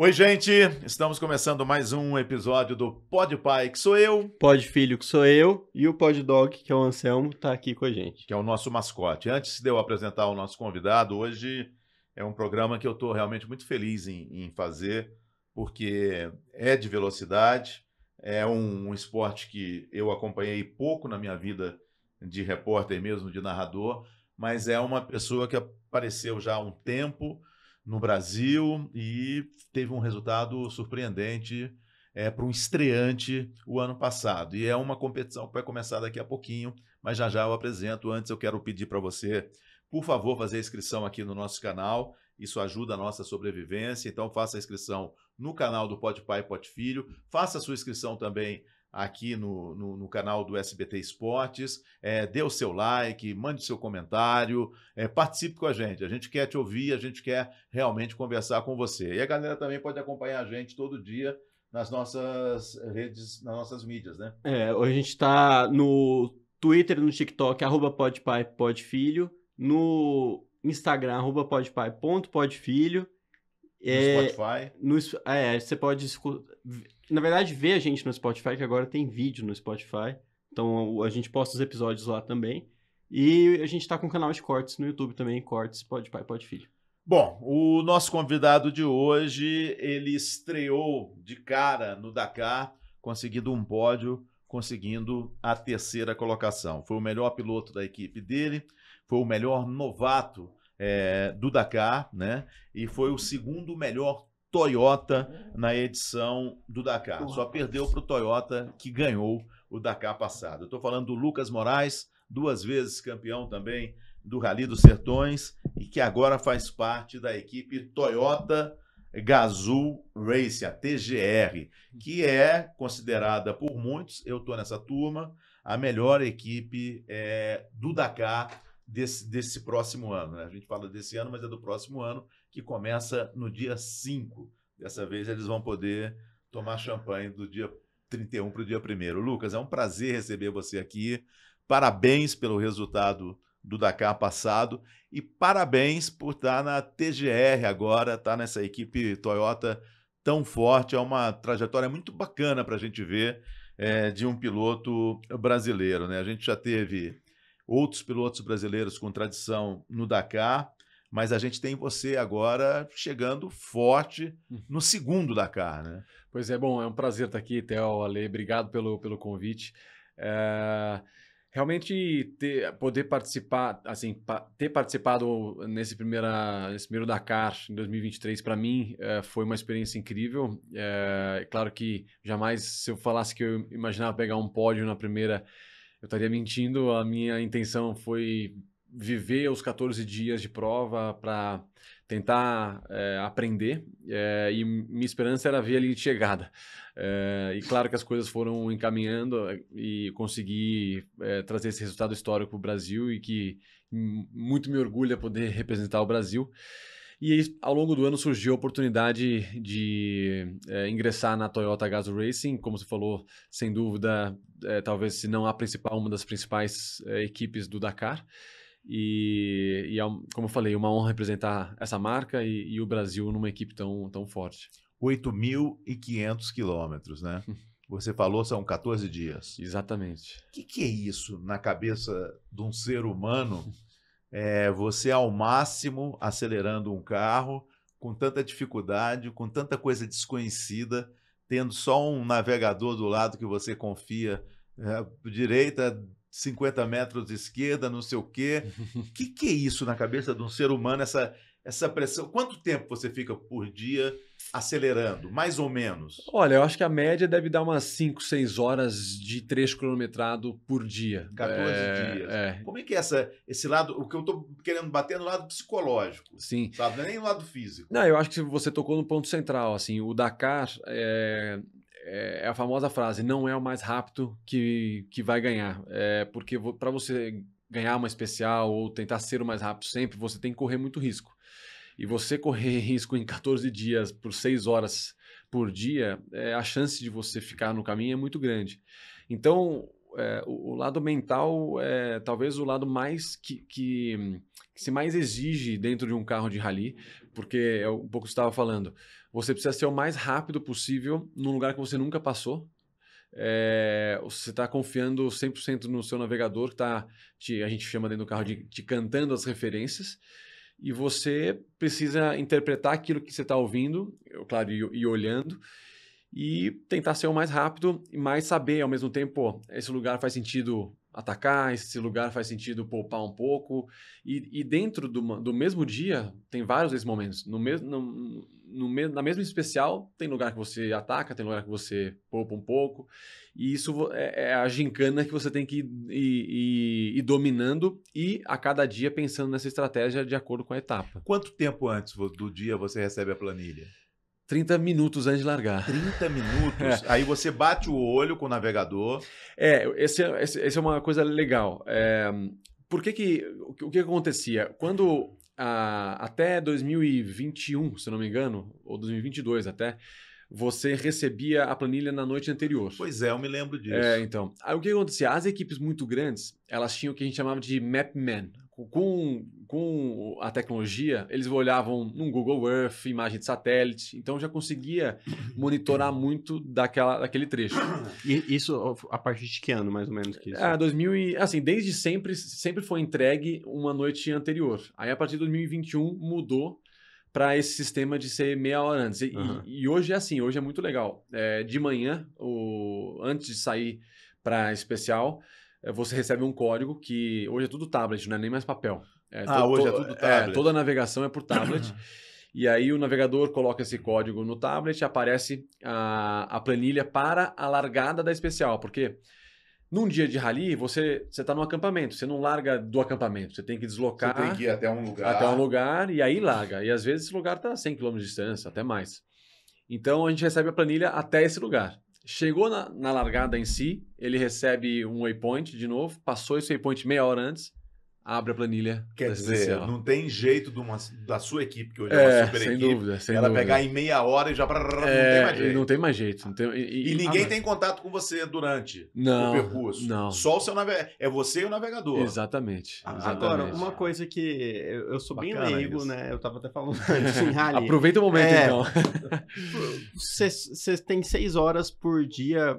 Oi, gente! Estamos começando mais um episódio do Pod Pai, que sou eu. Pod Filho, que sou eu. E o Pod Dog, que é o Anselmo, está aqui com a gente. Que é o nosso mascote. Antes de eu apresentar o nosso convidado, hoje é um programa que eu estou realmente muito feliz em, em, fazer, porque é de velocidade, é um, um esporte que eu acompanhei pouco na minha vida de repórter mesmo, de narrador, mas é uma pessoa que apareceu já há um tempo no Brasil e teve um resultado surpreendente é, para um estreante o ano passado. E é uma competição que vai começar daqui a pouquinho, mas já já eu apresento. Antes eu quero pedir para você, por favor, fazer a inscrição aqui no nosso canal. Isso ajuda a nossa sobrevivência. Então faça a inscrição no canal do Pode Pai Pode Filho. Faça a sua inscrição também aqui no, no, no, canal do SBT Esportes. É, dê o seu like, mande o seu comentário, é, participe com a gente. A gente quer te ouvir, a gente quer realmente conversar com você. E a galera também pode acompanhar a gente todo dia nas nossas redes, nas nossas mídias, né? É, hoje a gente está no Twitter, no TikTok, arroba podpai, podfilho, no Instagram, arroba podpai.podfilho, é, no Spotify. No, ah, é, você pode escutar. Na verdade, ver a gente no Spotify, que agora tem vídeo no Spotify. Então a gente posta os episódios lá também. E a gente está com um canal de cortes no YouTube também, cortes Pode Pai, Pode Filho. Bom, o nosso convidado de hoje, ele estreou de cara no Dakar, conseguindo um pódio, conseguindo a terceira colocação. Foi o melhor piloto da equipe dele, foi o melhor novato é, do Dakar, né? E foi o segundo melhor Toyota na edição do Dakar. Só perdeu para o Toyota que ganhou o Dakar passado. Estou falando do Lucas Moraes, duas vezes campeão também do Rally dos Sertões e que agora faz parte da equipe Toyota Gazoo Race, a TGR, que é considerada por muitos, eu estou nessa turma, a melhor equipe é, do Dakar desse, desse próximo ano. Né? A gente fala desse ano, mas é do próximo ano, que começa no dia 5. Dessa vez eles vão poder tomar champanhe do dia 31 para o dia 1. Lucas, é um prazer receber você aqui. Parabéns pelo resultado do Dakar passado e parabéns por estar na TGR agora, estar tá nessa equipe Toyota tão forte. É uma trajetória muito bacana para a gente ver é, de um piloto brasileiro. Né? A gente já teve outros pilotos brasileiros com tradição no Dakar, mas a gente tem você agora chegando forte hum. no segundo Dakar, né? Pois é, bom, é um prazer estar aqui, Theo, Ale, obrigado pelo, pelo convite. É, realmente ter, poder participar, assim, ter participado nesse, primeira, nesse primeiro Dakar em 2023, para mim, é, foi uma experiência incrível. É, claro que jamais, se eu falasse que eu imaginava pegar um pódio na primeira eu estaria mentindo. A minha intenção foi viver os 14 dias de prova para tentar é, aprender é, e minha esperança era ver ali de chegada é, e claro que as coisas foram encaminhando e consegui trazer esse resultado histórico para o Brasil e que muito me orgulha poder representar o Brasil e aí, ao longo do ano surgiu a oportunidade de é, ingressar na Toyota Gazoo Racing, como você falou, sem dúvida, é, talvez se não a principal, uma das principais é, equipes do Dakar. E, e, é como eu falei, uma honra representar essa marca e, e o Brasil numa equipe tão, tão forte. 8.500 quilômetros, né? Você falou são 14 dias. Exatamente. O que, que é isso na cabeça de um ser humano é, você ao máximo acelerando um carro, com tanta dificuldade, com tanta coisa desconhecida, tendo só um navegador do lado que você confia, é, direita, 50 metros de esquerda, não sei o quê. O que, que é isso na cabeça de um ser humano, essa, essa pressão? Quanto tempo você fica por dia acelerando, mais ou menos? Olha, eu acho que a média deve dar umas 5, 6 horas de trecho cronometrado por dia. 14 é, dias. É. Como é que é essa, esse lado, o que eu estou querendo bater é no lado psicológico. Sim. Sabe? Não é nem no lado físico. Não, eu acho que você tocou no ponto central, assim, o Dakar é, é, é a famosa frase, não é o mais rápido que, que vai ganhar. É porque para você ganhar uma especial ou tentar ser o mais rápido sempre, você tem que correr muito risco e você correr risco em 14 dias por 6 horas por dia, é, a chance de você ficar no caminho é muito grande. Então, é, o, o, lado mental é talvez o lado mais que, que, que, se mais exige dentro de um carro de rally, porque é um pouco que estava falando. Você precisa ser o mais rápido possível num lugar que você nunca passou. É, você está confiando 100% no seu navegador, que tá te, a gente chama dentro do carro de te cantando as referências e você precisa interpretar aquilo que você está ouvindo, claro, e, e, olhando, e tentar ser o mais rápido e mais saber ao mesmo tempo, esse lugar faz sentido atacar, esse lugar faz sentido poupar um pouco. E, e dentro do, do mesmo dia, tem vários desses momentos. No mesmo, no, na mesma especial, tem lugar que você ataca, tem lugar que você poupa um pouco. E isso é, é a gincana que você tem que ir, ir, ir, dominando e a cada dia pensando nessa estratégia de acordo com a etapa. Quanto tempo antes do dia você recebe a planilha? 30 minutos antes de largar. 30 minutos? É. Aí você bate o olho com o navegador. É, esse, esse, esse é uma coisa legal. É, por que que, o que acontecia? Quando até 2021, se não me engano, ou 2022 até, você recebia a planilha na noite anterior. Pois é, eu me lembro disso. É, então. Aí o que acontecia? As equipes muito grandes, elas tinham o que a gente chamava de mapman, com, com a tecnologia, eles olhavam no Google Earth, imagem de satélite, então já conseguia monitorar uhum. muito daquela, daquele trecho. E isso a partir de que ano, mais ou menos? Que isso? 2000 ah, e, assim, desde sempre, sempre foi entregue uma noite anterior. Aí, a partir de 2021, mudou para esse sistema de ser meia hora antes. E, uhum. e, e hoje é assim, hoje é muito legal. É, de manhã, o, antes de sair para especial, é, você recebe um código que hoje é tudo tablet, não é nem mais papel. É, ah, to, hoje é to, é tudo tablet. É, toda a navegação é por tablet. e aí o navegador coloca esse código no tablet e aparece a, a planilha para a largada da especial. Porque num dia de rally, você você está no acampamento, você não larga do acampamento, você tem que deslocar. Você tem que ir até um lugar. Até um lugar e aí larga. E às vezes esse lugar está a 100 km de distância, até mais. Então a gente recebe a planilha até esse lugar. Chegou na, na largada em si, ele recebe um waypoint de novo, passou esse waypoint meia hora antes, abre a planilha. Quer dizer, especial. não tem jeito de uma, da sua equipe, que hoje é, é uma super sem equipe, dúvida, sem ela dúvida. pegar em meia hora e já. É, não tem mais jeito. Não tem mais jeito. Não tem, e, e, ninguém ah, tem contato com você durante não, o percurso. Não. Só o seu navegador. É você e o navegador. Exatamente. exatamente. Agora, uma coisa que eu, sou Bacana bem leigo, isso. né? Eu tava até falando Aproveita o momento, é, então. Você tem seis horas por dia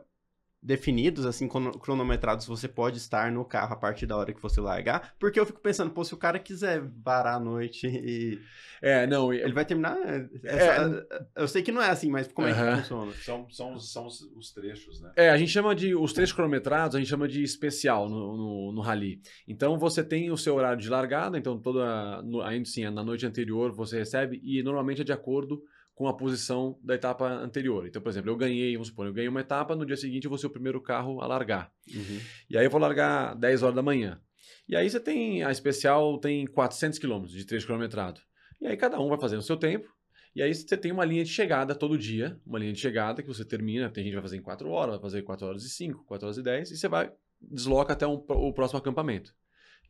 definidos, assim, cronometrados, você pode estar no carro a partir da hora que você largar, porque eu fico pensando, pô, se o cara quiser varar a noite e... É, não... Ele vai terminar... É, é, essa... É... Eu sei que não é assim, mas como é que funciona? São, são, são os, os, trechos, né? É, a gente chama de... Os trechos cronometrados, a gente chama de especial no, no, no rally. Então, você tem o seu horário de largada, então toda... Ainda sim, na noite anterior você recebe e normalmente é de acordo com a posição da etapa anterior. Então, por exemplo, eu ganhei, vamos supor, eu ganhei uma etapa, no dia seguinte eu vou ser o primeiro carro a largar. Uhum. E aí eu vou largar 10 horas da manhã. E aí você tem, a especial tem 400 quilômetros de trecho quilometrado. E aí cada um vai fazendo o seu tempo, e aí você tem uma linha de chegada todo dia, uma linha de chegada que você termina, tem gente que vai fazer em 4 horas, vai fazer 4 horas e 5, 4 horas e 10, e você vai, desloca até um, o próximo acampamento.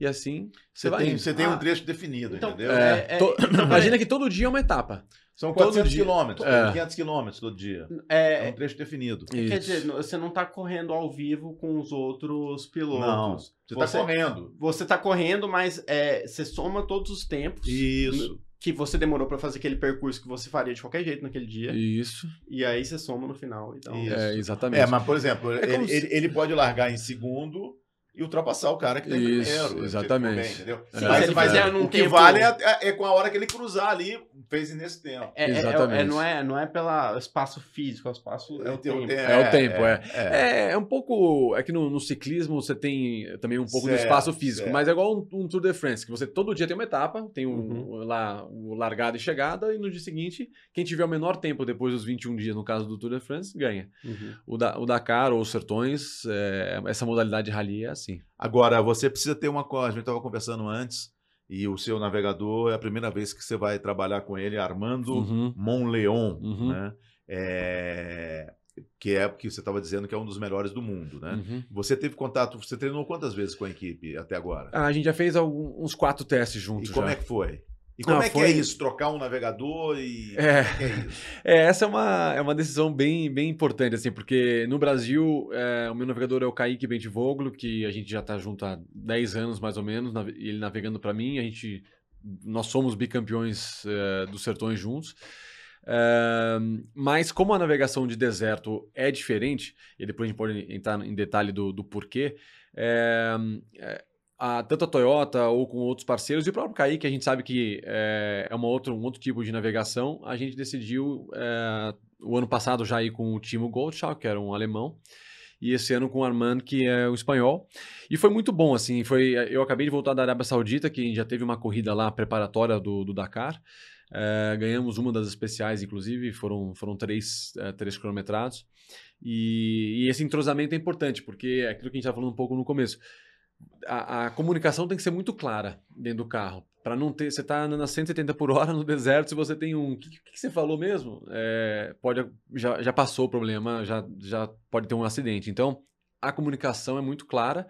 E assim você, você vai. Tem, você tem um ah. trecho definido, então, entendeu? É, é, é to, então, imagina que todo dia é uma etapa. São 400 quilômetros, é. 500 quilômetros todo dia. É, é, é um trecho definido. É, Isso. Quer dizer, você não está correndo ao vivo com os outros pilotos. Não, você está correndo. Você está correndo, mas é, você soma todos os tempos. Isso. Que você demorou para fazer aquele percurso que você faria de qualquer jeito naquele dia. Isso. E aí você soma no final. Então... Isso. É, exatamente. É, mas, por exemplo, é ele, se... ele pode largar em segundo e ultrapassar o cara que tem tá Isso, primeiro. Exatamente. Tipo, entendeu? Sim, é, mas, mas é, o que vale é, é, é, com a hora que ele cruzar ali, fez nesse tempo. É, é exatamente. É, não, é, não é pelo espaço físico, é o espaço. É o tempo. tempo. É, o tempo, é. É, um pouco. É que no, no, ciclismo você tem também um pouco certo, do espaço físico, certo. mas é igual um, um, Tour de France, que você todo dia tem uma etapa, tem um, uhum. lá o largada e chegada, e no dia seguinte, quem tiver o menor tempo depois dos 21 dias, no caso do Tour de France, ganha. Uhum. O, da, o Dakar ou os Sertões, essa modalidade de rally é assim. Sim. Agora, você precisa ter uma coisa. A gente estava conversando antes, e o seu navegador é a primeira vez que você vai trabalhar com ele, Armando uhum. Monleon, uhum. né? É... Que é que você estava dizendo que é um dos melhores do mundo, né? Uhum. Você teve contato, você treinou quantas vezes com a equipe até agora? Ah, a gente já fez alguns, uns quatro testes juntos. E já. como é que foi? E como ah, é que foi... é isso? Trocar um navegador e. É, é, é, é, essa é uma, é uma decisão bem, bem importante, assim, porque no Brasil, é, o meu navegador é o Kaique Bentivoglo, que a gente já está junto há 10 anos mais ou menos, ele navegando para mim, a gente. Nós somos bicampeões é, dos sertões juntos. É, mas como a navegação de deserto é diferente, e depois a gente pode entrar em detalhe do, do porquê, a, tanto a Toyota ou com outros parceiros, e o próprio Kaique, a gente sabe que é, é uma outra, um outro tipo de navegação, a gente decidiu é, o ano passado já ir com o Timo Goldschau, que era um alemão, e esse ano com o Armand, que é o espanhol. E foi muito bom, assim, foi eh, eu acabei de voltar da Arábia Saudita, que já teve uma corrida lá preparatória do, do Dakar, é, ganhamos uma das especiais, inclusive, foram, foram três, é, três cronometrados. E, e, esse entrosamento é importante, porque é aquilo que a gente estava tá falando um pouco no começo a, a, comunicação tem que ser muito clara dentro do carro. Para não ter. Você está na 180 por hora no deserto, se você tem um. O que, que, você falou mesmo? É, pode, já, já passou o problema, já, já pode ter um acidente. Então, a comunicação é muito clara.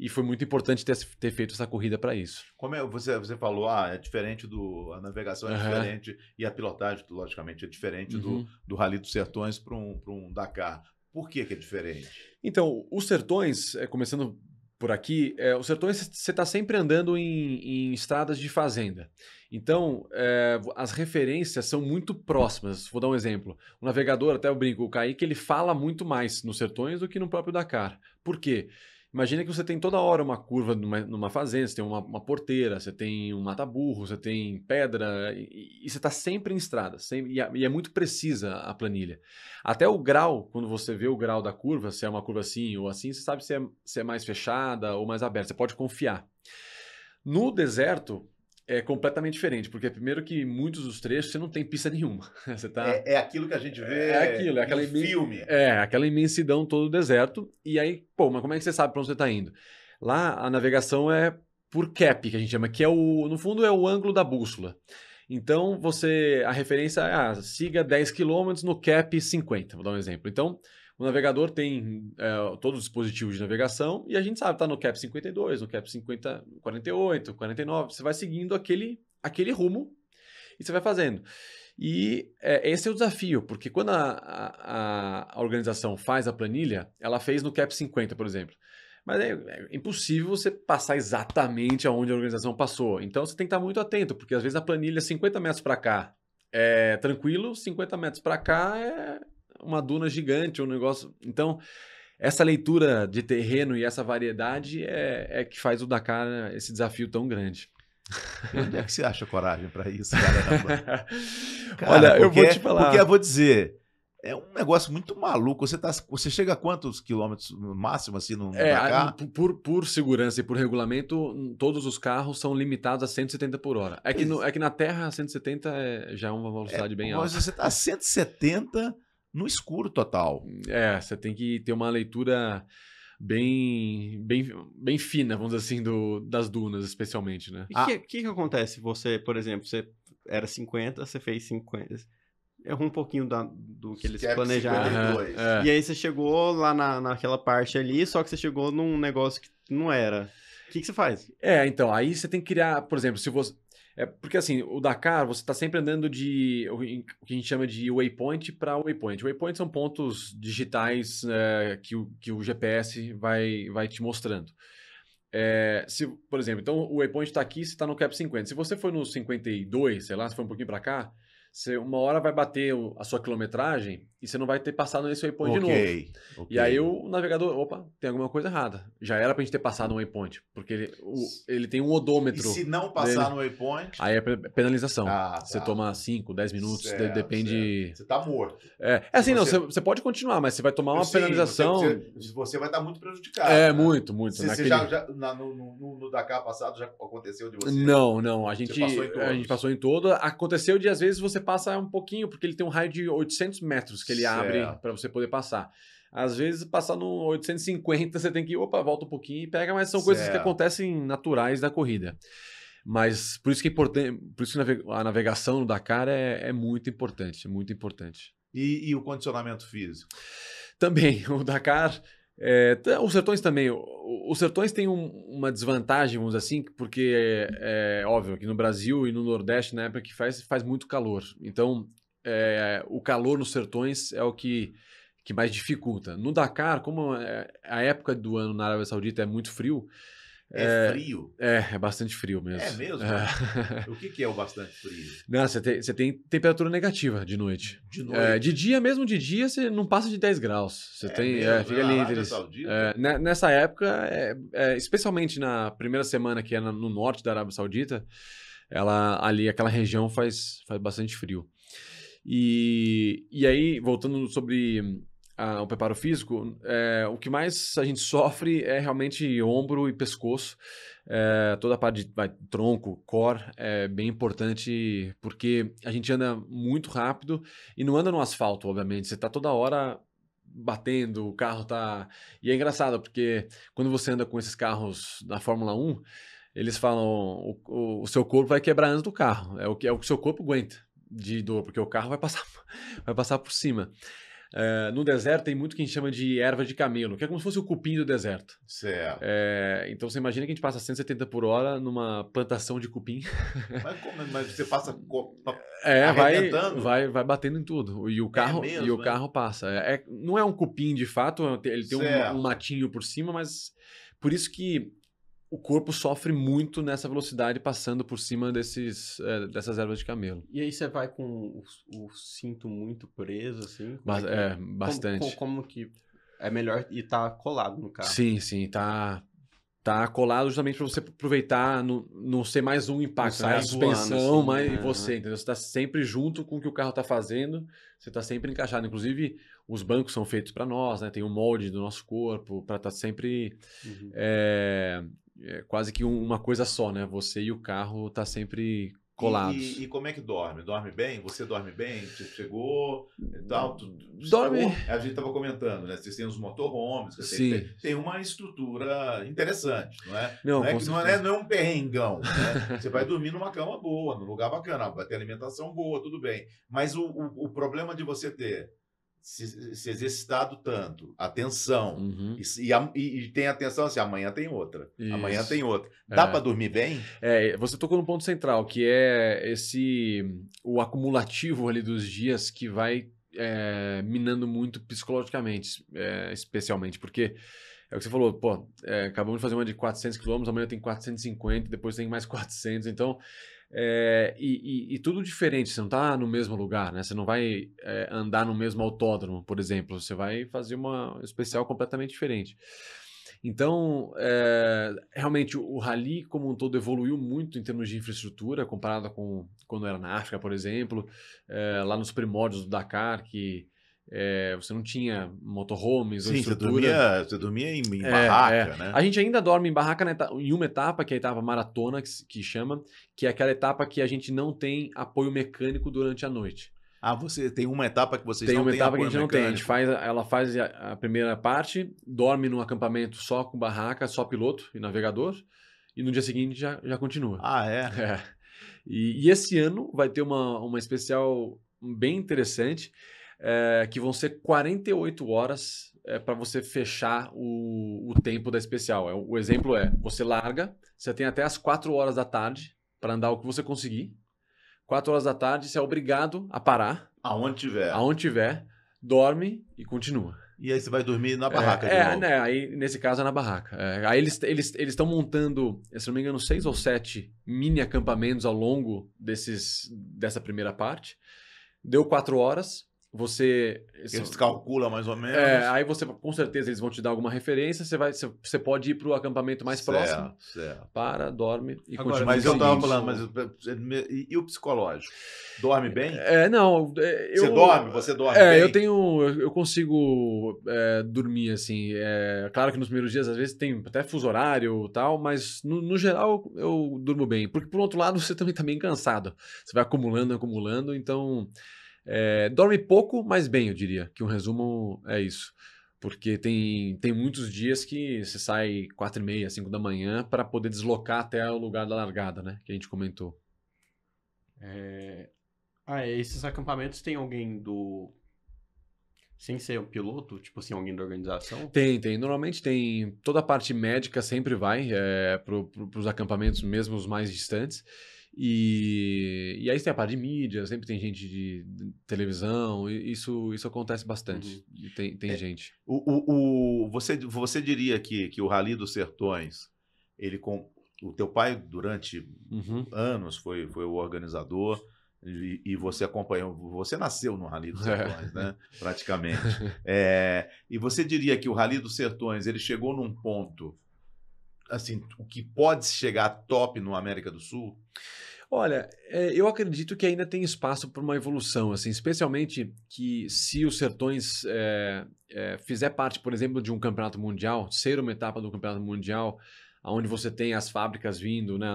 E foi muito importante ter, ter feito essa corrida para isso. Como é, você, você falou, ah, é diferente do. A navegação é uhum. diferente e a pilotagem, logicamente, é diferente uhum. do, do Rally dos Sertões para um, um Dakar. Por que, que é diferente? Então, os Sertões, é, começando por aqui, é, os sertões você está sempre andando em, em, estradas de fazenda. Então, é, as referências são muito próximas. Vou dar um exemplo. O navegador, até eu brinco, o Kaique, ele fala muito mais nos sertões do que no próprio Dakar. Por quê? Porque Imagina que você tem toda hora uma curva numa, numa fazenda, você tem uma, uma porteira, você tem um mata-burro, você tem pedra, e, e você está sempre em estrada, sempre, e, a, e, é muito precisa a planilha. Até o grau, quando você vê o grau da curva, se é uma curva assim ou assim, você sabe se é, se é mais fechada ou mais aberta, você pode confiar. No deserto, é completamente diferente, porque primeiro que muitos dos trechos você não tem pista nenhuma. Você tá... é, é aquilo que a gente vê é aquilo, é aquela imen... filme. É, aquela imensidão todo o deserto. E aí, pô, mas como é que você sabe para onde você está indo? Lá a navegação é por cap, que a gente chama, que é o, no fundo, é o ângulo da bússola. Então, você, a referência é, ah, siga 10 km no cap 50, vou dar um exemplo. Então, o navegador tem é, todos os dispositivos de navegação e a gente sabe, está no CAP 52, no CAP 50, 48, 49. Você vai seguindo aquele, aquele rumo e você vai fazendo. E é, esse é o desafio, porque quando a, a, a, organização faz a planilha, ela fez no CAP 50, por exemplo. Mas é, é, impossível você passar exatamente aonde a organização passou. Então você tem que estar muito atento, porque às vezes a planilha 50 metros para cá é tranquilo, 50 metros para cá é, uma duna gigante, um negócio. Então, essa leitura de terreno e essa variedade é, é que faz o Dakar né, esse desafio tão grande. E onde é que você acha coragem para isso, cara? cara Olha, porque, eu vou é, te falar. Porque eu vou dizer, é um negócio muito maluco. Você, tá, você chega a quantos quilômetros no máximo, assim, no, no é, Dakar? Por, por segurança e por regulamento, hum, todos os carros são limitados a 170 por hora. É que, no, é. é que na Terra, 170 é, já é uma velocidade é, bem alta. Mas você está a 170 no escuro total. É, você tem que ter uma leitura bem, bem, bem fina, vamos dizer assim, do, das dunas, especialmente, né? O ah. que, que, que, acontece? Você, por exemplo, você era 50, você fez 50. Errou um pouquinho da, do que eles planejaram. Uhum, é. E aí você chegou lá na, naquela parte ali, só que você chegou num negócio que não era. O que, que você faz? É, então, aí você tem que criar, por exemplo, se você é porque assim, o Dakar, você está sempre andando de o que a gente chama de waypoint para waypoint. Waypoint são pontos digitais é, que, o, que o GPS vai, vai te mostrando. É, se, por exemplo, então o waypoint está aqui, você está no cap 50. Se você for no 52, sei lá, se for um pouquinho para cá, você, uma hora vai bater a sua quilometragem e você não vai ter passado nesse waypoint okay, de novo. Okay. E aí o navegador, opa, tem alguma coisa errada. Já era pra gente ter passado no waypoint, porque ele, o, ele tem um odômetro. E se não passar dele, no waypoint. Aí é penalização. Ah, tá. Você toma 5, 10 minutos, certo, depende. Certo. Você tá morto. É, é assim, você... não, você, pode continuar, mas você vai tomar uma Sim, penalização. Você, você, vai estar tá muito prejudicado. É, né? muito, muito. Você, naquele... você já, já na, no, no, no Dakar passado já aconteceu de você? Não, não. A gente, a gente passou em todo. Aconteceu de, às vezes, você passa um pouquinho, porque ele tem um raio de 800 metros que ele certo. abre para você poder passar. Às vezes, passar no 850, você tem que, opa, volta um pouquinho e pega, mas são certo. coisas que acontecem naturais da corrida. Mas por isso que é importante, por isso a navegação no Dakar é, é muito importante, é muito importante. E, e, o condicionamento físico? Também, o Dakar. É, os sertões também. Os sertões têm um, uma desvantagem, vamos dizer assim, porque é, é, óbvio que no Brasil e no Nordeste, na época que faz, faz muito calor. Então, é, o calor nos sertões é o que, que mais dificulta. No Dakar, como é, a época do ano na Arábia Saudita é muito frio. É, é frio? É, é bastante frio mesmo. É mesmo? É. O que, que é o bastante frio? Não, você tem, você tem temperatura negativa de noite. De é, noite? de dia mesmo, de dia, você não passa de 10 graus. Você é tem. fica ali entre. Né, nessa época, especialmente na primeira semana que é no norte da Arábia Saudita, ela ali, aquela região faz, faz bastante frio. E, e aí, voltando sobre a, ah, o preparo físico, é, o que mais a gente sofre é realmente ombro e pescoço. É, toda a parte de vai, tronco, core, é bem importante porque a gente anda muito rápido e não anda no asfalto, obviamente. Você está toda hora batendo, o carro tá. E é engraçado, porque quando você anda com esses carros na Fórmula 1, eles falam: o, o, o seu corpo vai quebrar antes do carro. É o que é o que seu corpo aguenta de dor, porque o carro vai passar, vai passar por cima. Eh, no deserto tem muito que a gente chama de erva de camelo, que é como se fosse o cupim do deserto. Certo. É, então você imagina que a gente passa 170 por hora numa plantação de cupim. Mas, como, mas você passa é, vai, vai, vai batendo em tudo. E o é carro, é mesmo, e o carro passa. É, é, não é um cupim de fato, é ele tem um, um matinho por cima, mas por isso que o corpo sofre muito nessa velocidade passando por cima desses, é, dessas ervas de camelo. E aí você vai com o, o cinto muito preso, assim? é, que, é, é? bastante. Como, como, que é melhor e tá colado no carro? Sim, sim, tá tá colado justamente para você aproveitar, no, não ser mais um impacto, né? a suspensão, voando, assim, né? você, entendeu? Você está sempre junto com o que o carro está fazendo, você está sempre encaixado. Inclusive, os bancos são feitos para nós, né? Tem um molde do nosso corpo para estar tá sempre uhum. é, é, quase que um, uma coisa só, né? Você e o carro tá sempre colados. E, e, como é que dorme? Dorme bem? Você dorme bem? Você chegou e tal? Tu, dorme. Chegou? A gente estava comentando, né? Vocês têm os motorhomes, Sim. Tem, tem, uma estrutura interessante, não é? Não, não, é, que, não, é, não é um perrengão. Né? você vai dormir numa cama boa, num lugar bacana, vai ter alimentação boa, tudo bem. Mas o, o, o problema de você ter se, se exercitado tanto, atenção, uhum. e, e, e, tem atenção assim, amanhã tem outra, Isso. amanhã tem outra. É. Dá é. para dormir bem? É, você tocou no ponto central, que é esse o acumulativo ali dos dias que vai é, minando muito psicologicamente, é, especialmente, porque é o que você falou, pô, é, acabamos de fazer uma de 400 quilômetros amanhã tem 450, depois tem mais 400, então é, e, e, e, tudo diferente, você não está no mesmo lugar, né? Você não vai é, andar no mesmo autódromo, por exemplo. Você vai fazer uma especial completamente diferente. Então, é, realmente, o rally como um todo evoluiu muito em termos de infraestrutura, comparado com quando era na África, por exemplo, é, lá nos primórdios do Dakar, que é, você não tinha motorhomes ou estrutura. Você dormia, você dormia em, em é, barraca, é. né? A gente ainda dorme em barraca na, em uma etapa, que é a etapa maratona, que, que chama, que é aquela etapa que a gente não tem apoio mecânico durante a noite. Ah, você tem uma etapa que vocês tem não Tem uma etapa que a gente mecânico. não tem. A gente faz, ela faz a, a, primeira parte, dorme num acampamento só com barraca, só piloto e navegador, e no dia seguinte já, já continua. Ah, é? é. E, e esse ano vai ter uma, uma especial bem interessante é, que vão ser 48 horas é, para você fechar o, o tempo da especial. É, o, exemplo é: você larga, você tem até as 4 horas da tarde para andar o que você conseguir. 4 horas da tarde, você é obrigado a parar. Aonde tiver. Aonde tiver, dorme e continua. E aí você vai dormir na é, barraca é, de novo. É, né? Aí, nesse caso, é na barraca. É, aí eles estão eles, eles montando, se não me engano, seis ou sete mini acampamentos ao longo desses, dessa primeira parte. Deu quatro horas, você. Eles calculam mais ou é, menos. É, aí você, com certeza, eles vão te dar alguma referência, você, vai, você, pode ir para o acampamento mais certo, próximo. Certo. Para, dorme e Agora, continua. Mas eu estava falando, mas eh, eh, e, e, o psicológico? Dorme bem? É, não. É, eu, você dorme? Você dorme é, bem? eu tenho. Eu consigo é, dormir, assim. É, claro que nos primeiros dias, às vezes, tem até fuso horário e tal, mas no, no, geral eu durmo bem. Porque, por outro lado, você também está bem cansado. Você vai acumulando, acumulando, então. É, dorme pouco, mas bem, eu diria. Que um resumo é isso. Porque tem, tem muitos dias que você sai 4 e meia, 5 da manhã para poder deslocar até o lugar da largada, né? Que a gente comentou. É... Ah, é, esses acampamentos tem alguém do sem ser um piloto, tipo assim, alguém da organização? Tem, tem. Normalmente tem. Toda a parte médica sempre vai é, para os acampamentos, mesmo os mais distantes. E, e aí tem a parte de mídia, sempre tem gente de, televisão, isso, isso acontece bastante. Uhum. Tem, tem é, gente. O, o, o, você, você diria que, que o Rally dos Sertões, ele com, o teu pai, durante uhum. anos, foi, foi o organizador. E, e, você acompanhou, você nasceu no Rally dos Sertões, né? Praticamente. É, e você diria que o Rally dos Sertões ele chegou num ponto assim, o que pode chegar top no América do Sul? Olha, é, eu acredito que ainda tem espaço para uma evolução, assim, especialmente que se os Sertões é, é, fizer parte, por exemplo, de um campeonato mundial, ser uma etapa do campeonato mundial, onde você tem as fábricas vindo, né,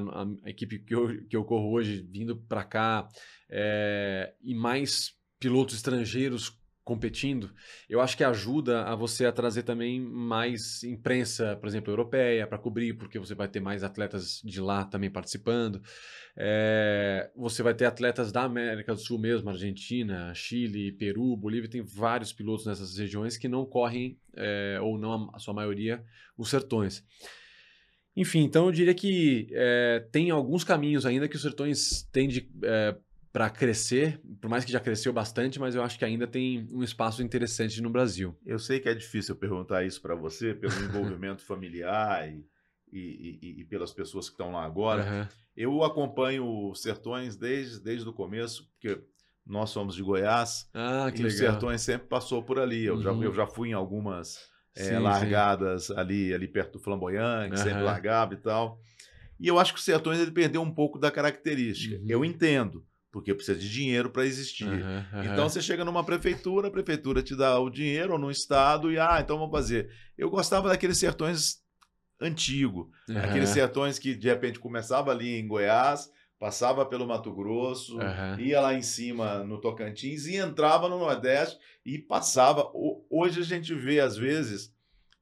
a, equipe que eu, que eu corro hoje vindo para cá, é, e mais pilotos estrangeiros competindo, eu acho que ajuda a você a trazer também mais imprensa, por exemplo, europeia, para cobrir, porque você vai ter mais atletas de lá também participando. É, você vai ter atletas da América do Sul mesmo, Argentina, Chile, Peru, Bolívia, tem vários pilotos nessas regiões que não correm, é, ou não a sua maioria, os sertões. Enfim, então eu diria que é, tem alguns caminhos ainda que os sertões têm de para crescer, por mais que já cresceu bastante, mas eu acho que ainda tem um espaço interessante no Brasil. Eu sei que é difícil perguntar isso para você, pelo envolvimento familiar e, e, e, e, pelas pessoas que estão lá agora. Uhum. Eu acompanho o Sertões desde, desde o começo, porque nós somos de Goiás ah, e legal. o Sertões sempre passou por ali. Eu, uhum. já, eu já fui em algumas é, sim, largadas sim. ali ali perto do Flamboyant, que uhum. sempre largava e tal. E eu acho que o Sertões ele perdeu um pouco da característica. Eu uhum. entendo porque precisa de dinheiro para existir. Uhum, uhum. Então você chega numa prefeitura, a prefeitura te dá o dinheiro ou num estado e ah, então vamos fazer. Eu gostava daqueles sertões antigo, uhum. aqueles sertões que de repente começava ali em Goiás, passava pelo Mato Grosso, ia lá em cima no Tocantins e entrava no Nordeste e passava. Hoje a gente vê às vezes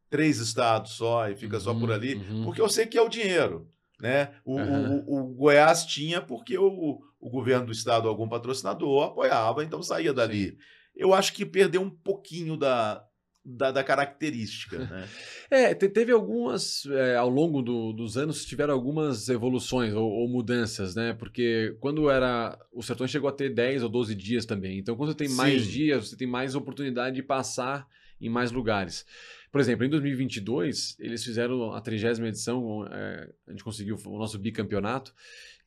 três estados só e fica só por uhum, ali, uhum. porque eu sei que é o dinheiro, né? O, o, o Goiás tinha porque o o governo do estado, algum patrocinador, apoiava, então saía dali. Sim. Eu acho que perdeu um pouquinho da, da, da, característica. Né? É, teve algumas, é, ao longo do, dos anos, tiveram algumas evoluções ou, ou, mudanças, né? Porque quando era. O sertão chegou a ter 10 ou 12 dias também. Então, quando você tem Sim. mais dias, você tem mais oportunidade de passar em mais lugares. Por exemplo, em 2022, eles fizeram a trigésima edição, é, a gente conseguiu o nosso bicampeonato,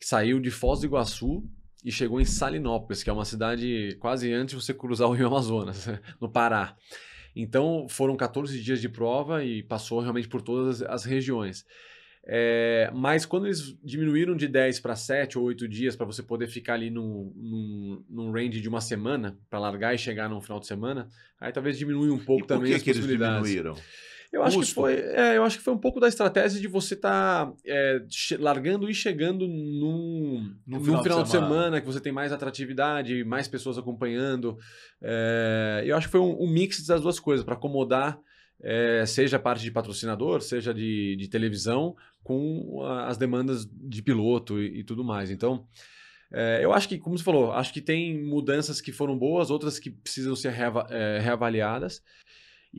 que saiu de Foz do Iguaçu e chegou em Salinópolis, que é uma cidade quase antes de você cruzar o Rio Amazonas, no Pará. Então, foram 14 dias de prova e passou realmente por todas as regiões. É, mas quando eles diminuíram de 10 para 7 ou 8 dias para você poder ficar ali num, num, num range de uma semana, para largar e chegar num final de semana, aí talvez diminui um pouco e também que as que possibilidades. Eles diminuíram? Eu acho, que foi, é, eu acho que foi um pouco da estratégia de você estar tá, é, largando e chegando num, no final, num final de, semana. de, semana. que você tem mais atratividade, mais pessoas acompanhando. É, eu acho que foi um, um mix das duas coisas, para acomodar é, seja parte de patrocinador, seja de, de televisão, com as demandas de piloto e, e tudo mais. Então, é, eu acho que, como você falou, acho que tem mudanças que foram boas, outras que precisam ser é, reavaliadas.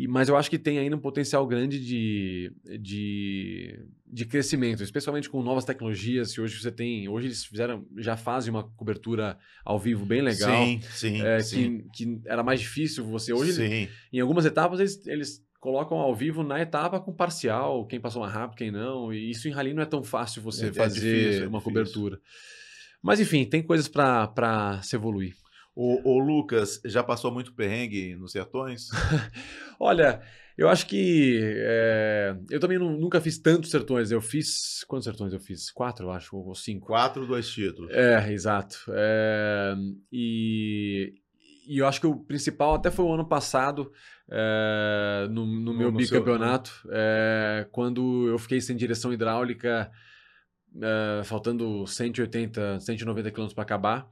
mas eu acho que tem ainda um potencial grande de, de, de crescimento, especialmente com novas tecnologias que hoje você tem. Hoje eles fizeram, já fazem uma cobertura ao vivo bem legal. Sim, sim. É, sim. Que, que, era mais difícil você. Hoje, em algumas etapas, eles, eles colocam ao vivo na etapa com parcial, quem passou mais rápido, quem não. E isso em rally não é tão fácil você é, é fazer é difícil, uma é cobertura. Mas enfim, tem coisas para se evoluir. O, o, Lucas já passou muito perrengue nos sertões? Olha, eu acho que. É, eu também não, nunca fiz tantos sertões. Eu fiz. Quantos sertões eu fiz? Quatro, eu acho, ou cinco. Quatro, dois títulos. É, exato. É, e, e eu acho que o principal até foi o ano passado, é, no, no, meu no né? bicampeonato, seu... Eh, é, quando eu fiquei sem direção hidráulica, é, faltando 180, 190 quilômetros para acabar.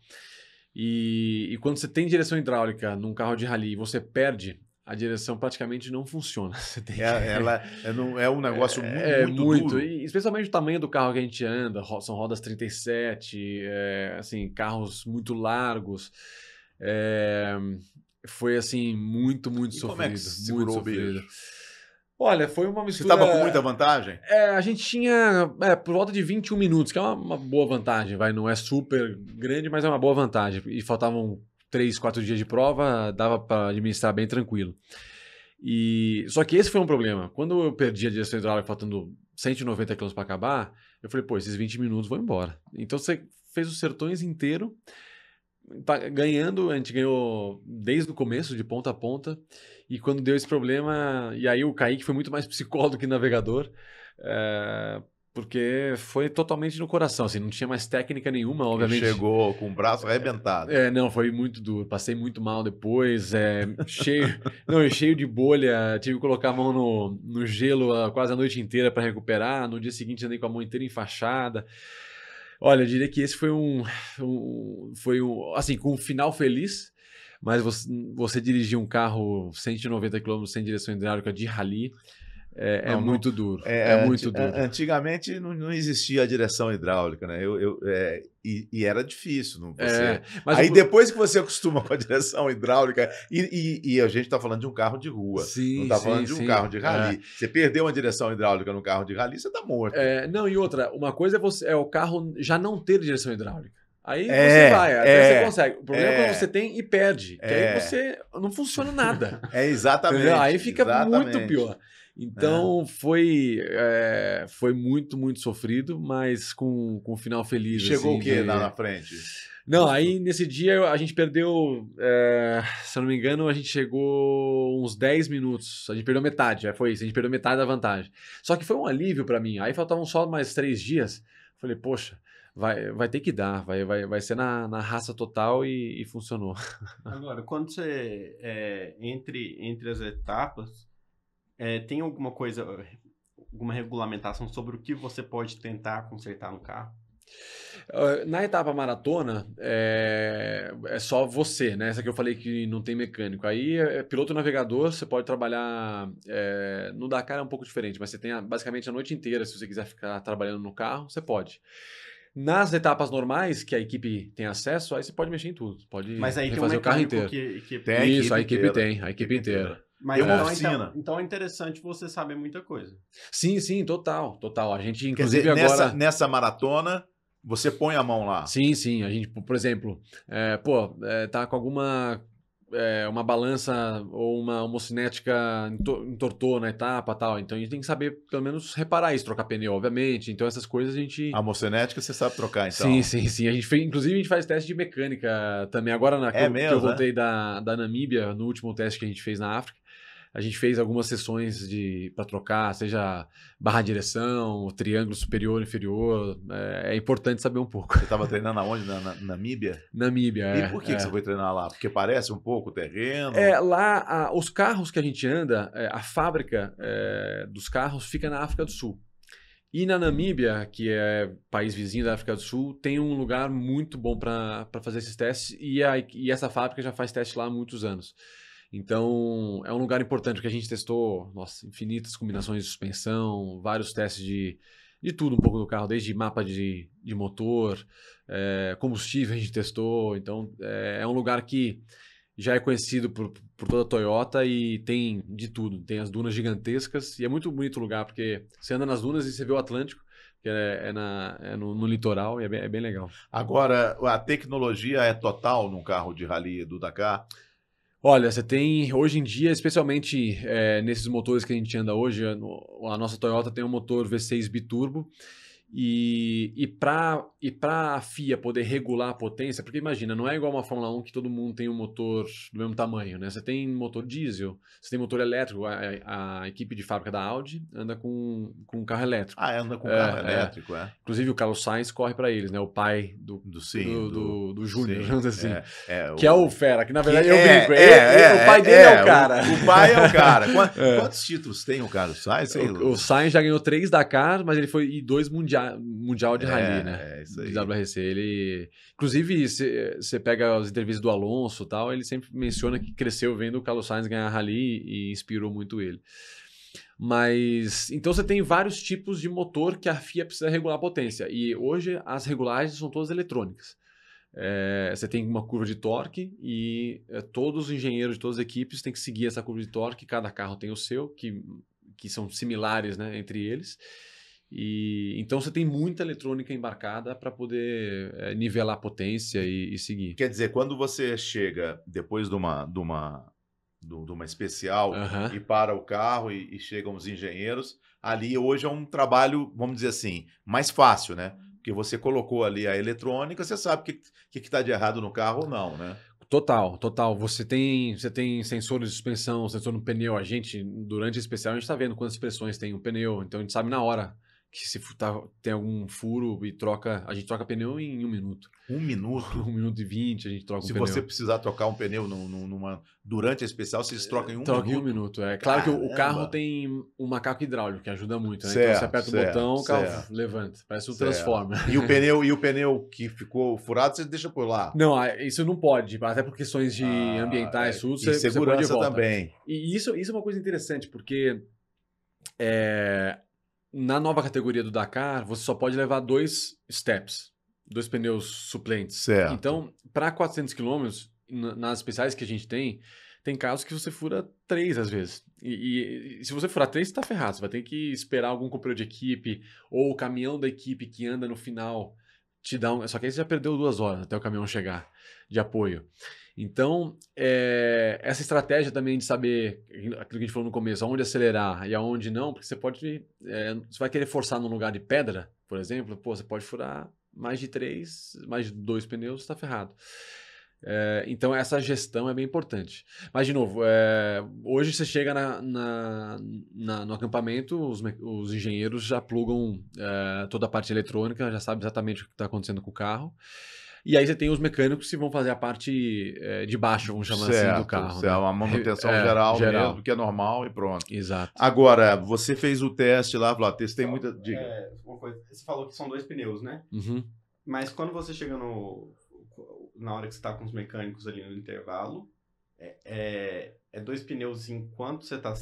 E, e, quando você tem direção hidráulica num carro de rally e você perde, a direção praticamente não funciona. É, que... ela é, não, é um negócio é, muito, é, muito, muito e, especialmente o tamanho do carro que a gente anda, são rodas 37, assim, carros muito largos. É, foi assim, muito, muito e sofrido. Como é que muito sofrido. Olha, foi uma mistura. Você estava com muita vantagem? É, a gente tinha é, por volta de 21 minutos, que é uma, uma, boa vantagem, vai. Não é super grande, mas é uma boa vantagem. E faltavam 3, 4 dias de prova, dava para administrar bem tranquilo. E Só que esse foi um problema. Quando eu perdi a direção hidráulica faltando 190 quilômetros para acabar, eu falei, pô, esses 20 minutos vão embora. Então você fez os sertões inteiro tá ganhando, a gente ganhou desde o começo, de ponta a ponta, e quando deu esse problema, e aí o Kaique foi muito mais psicólogo que navegador, é, porque foi totalmente no coração, assim, não tinha mais técnica nenhuma, obviamente. Chegou com o braço arrebentado. É, não, foi muito duro, passei muito mal depois, é, cheio, não, cheio de bolha, tive que colocar a mão no, no gelo ah, quase a noite inteira para recuperar, no dia seguinte andei com a mão inteira enfaixada, Olha, eu diria que esse foi um, um foi um, assim, com um final feliz, mas você, você dirigir um carro 190 km sem direção hidráulica de rally é, é, não, é muito não, duro. É, é muito anti, duro. É, antigamente não, não, existia a direção hidráulica, né? Eu, eu é, e, e, era difícil. Não, é, você... mas Aí o... depois que você acostuma com a direção hidráulica, e, e, e a gente está falando de um carro de rua, sim, não está falando de um sim. carro de rali. Você perdeu uma direção hidráulica no carro de rali, você está morto. não, e outra, uma coisa é, você, é o carro já não ter direção hidráulica. Aí é, você vai, até é, você consegue. O problema é, que quando você tem e perde. Que aí você não funciona nada. É exatamente. Entendeu? Aí fica exatamente. muito pior. É. Então é. foi, é, foi muito, muito sofrido, mas com, com um final feliz. Chegou assim, o que lá na frente? Não, aí nesse dia a gente perdeu, é, se eu não me engano, a gente chegou uns 10 minutos. A gente perdeu metade, é, foi isso, a gente perdeu metade da vantagem. Só que foi um alívio para mim. Aí faltavam só mais três dias. Falei, poxa, vai, vai ter que dar, vai, vai, vai ser na, na raça total e, e funcionou. Agora, quando você. É, entre, entre as etapas é, tem alguma coisa, alguma regulamentação sobre o que você pode tentar consertar no carro? Ah, na etapa maratona, é, é só você, né? Essa que eu falei que não tem mecânico. Aí é piloto navegador, você pode trabalhar. É, no Dakar é um pouco diferente, mas você tem a, basicamente a noite inteira. Se você quiser ficar trabalhando no carro, você pode. Nas etapas normais, que a equipe tem acesso, aí você pode mexer em tudo. Pode Mas aí refazer tem um o carro inteiro. Que, que... Tem a Isso, a equipe inteira. tem, a equipe, inteira. Mas é. então, então, então, é interessante você saber muita coisa. Sim, sim, total, total. A gente, inclusive, dizer, agora... Nessa, nessa maratona, você põe a mão lá. Sim, sim. A gente, por exemplo, é, pô, é, tá com alguma é, uma balança ou uma homocinética entortou na etapa tal. Então a gente tem que saber, pelo menos, reparar isso, trocar pneu, obviamente. Então essas coisas a gente. A homocinética você sabe trocar, então. Sim, sim, sim. A gente fez, inclusive, a gente faz teste de mecânica também. Agora na é que, mesmo, que eu né? voltei né? da, da Namíbia, no último teste que a gente fez na África. A gente fez algumas sessões de para trocar, seja barra direção, triângulo superior, inferior. É, é importante saber um pouco. Você estava treinando aonde? Na, na, Namíbia? Namíbia, é. E por que, é. que, você foi treinar lá? Porque parece um pouco o terreno? É, lá a, os carros que a gente anda, é, a fábrica é, dos carros fica na África do Sul. E na Namíbia, que é país vizinho da África do Sul, tem um lugar muito bom para fazer esses testes e, a, e essa fábrica já faz teste lá há muitos anos. Então, é um lugar importante que a gente testou, nossa, infinitas combinações de suspensão, vários testes de, de tudo um pouco do carro, desde mapa de, de motor, é, combustível a gente testou. Então, é, é, um lugar que já é conhecido por, por toda a Toyota e tem de tudo. Tem as dunas gigantescas e é muito bonito o lugar, porque você anda nas dunas e você vê o Atlântico, que é, é, na, é no, no, litoral e é bem, é bem legal. Agora, a tecnologia é total num carro de rally do Dakar? Olha, você tem hoje em dia, especialmente é, nesses motores que a gente anda hoje, a nossa Toyota tem um motor V6 biturbo e, e para e a FIA poder regular a potência, porque imagina, não é igual uma Fórmula 1 que todo mundo tem um motor do mesmo tamanho, né? Você tem motor diesel, você tem motor elétrico, a, a equipe de fábrica da Audi anda com, com um carro elétrico. Ah, anda com é, carro é. elétrico, é. é. Inclusive o Carlos Sainz corre para eles, né? O pai do, do, sim, do, do, do Júnior, assim. É, o... É, que é o Fera, que na verdade que eu brinco. É, o é, pai dele é, o cara. O, o, pai é o cara. Quantos títulos tem o Carlos Sainz? O, o Sainz já ganhou três Dakar, mas ele foi e dois mundiais mundial, de é, rally, né? É, isso aí. WRC. Ele, inclusive, você pega as entrevistas do Alonso e tal, ele sempre menciona que cresceu vendo o Carlos Sainz ganhar rally e inspirou muito ele. Mas então você tem vários tipos de motor que a FIA precisa regular a potência. E hoje as regulagens são todas eletrônicas. É, você tem uma curva de torque e é, todos os engenheiros de todas as equipes têm que seguir essa curva de torque. Cada carro tem o seu, que, que são similares né, entre eles. E, então você tem muita eletrônica embarcada para poder é, nivelar a potência e, e, seguir. Quer dizer, quando você chega depois de uma, de uma, de uma especial uhum. e para o carro e, e chegam os engenheiros, ali hoje é um trabalho, vamos dizer assim, mais fácil, né? Porque você colocou ali a eletrônica, você sabe o que está que, que tá de errado no carro ou não, né? Total, total. Você tem, você tem sensor de suspensão, sensor no pneu. A gente, durante a especial, a gente está vendo quantas pressões tem o pneu. Então a gente sabe na hora que se tá, tem algum furo e troca. A gente troca pneu em um minuto. Um minuto? um minuto e vinte a gente troca se um pneu. Se você precisar trocar um pneu numa, numa, durante a especial, vocês é, trocam em um troca minuto. Troca em um minuto. É claro Caramba. que o, carro tem um macaco hidráulico, que ajuda muito, né? Então, certo, então você aperta certo, o botão, o carro certo. levanta. Parece um transformer. E o pneu, e o pneu que ficou furado, você deixa por lá. Não, ah, isso não pode, até por questões de ah, ambientais, é, tudo, você, segurança você pode também. E isso, isso é uma coisa interessante, porque. É, na nova categoria do Dakar, você só pode levar dois steps, dois pneus suplentes. Certo. Então, para 400 quilômetros, nas especiais que a gente tem, tem casos que você fura três às vezes. E, e, e se você furar três, você está ferrado. Você vai ter que esperar algum companheiro de equipe ou o caminhão da equipe que anda no final te dá um. Só que aí você já perdeu duas horas até o caminhão chegar de apoio. Então, é, essa estratégia também de saber aquilo que a gente falou no começo, aonde acelerar e aonde não, porque você pode. É, você vai querer forçar num lugar de pedra, por exemplo, pô, você pode furar mais de três, mais de dois pneus, está ferrado. É, então, essa gestão é bem importante. Mas, de novo, é, hoje você chega na, na, na, no acampamento, os, os, engenheiros já plugam é, toda a parte eletrônica, já sabe exatamente o que está acontecendo com o carro. E aí você tem os mecânicos que vão fazer a parte é, de baixo, vamos chamar certo, assim, do carro. Certo, né? manutenção é, geral, geral, mesmo, que é normal e pronto. Exato. Agora, você fez o teste lá, Vlad, ah, testei então, muita... Diga. É, você falou que são dois pneus, né? Uhum. Mas quando você chega no na hora que você está com os mecânicos ali no intervalo. É, é, é dois pneus enquanto você está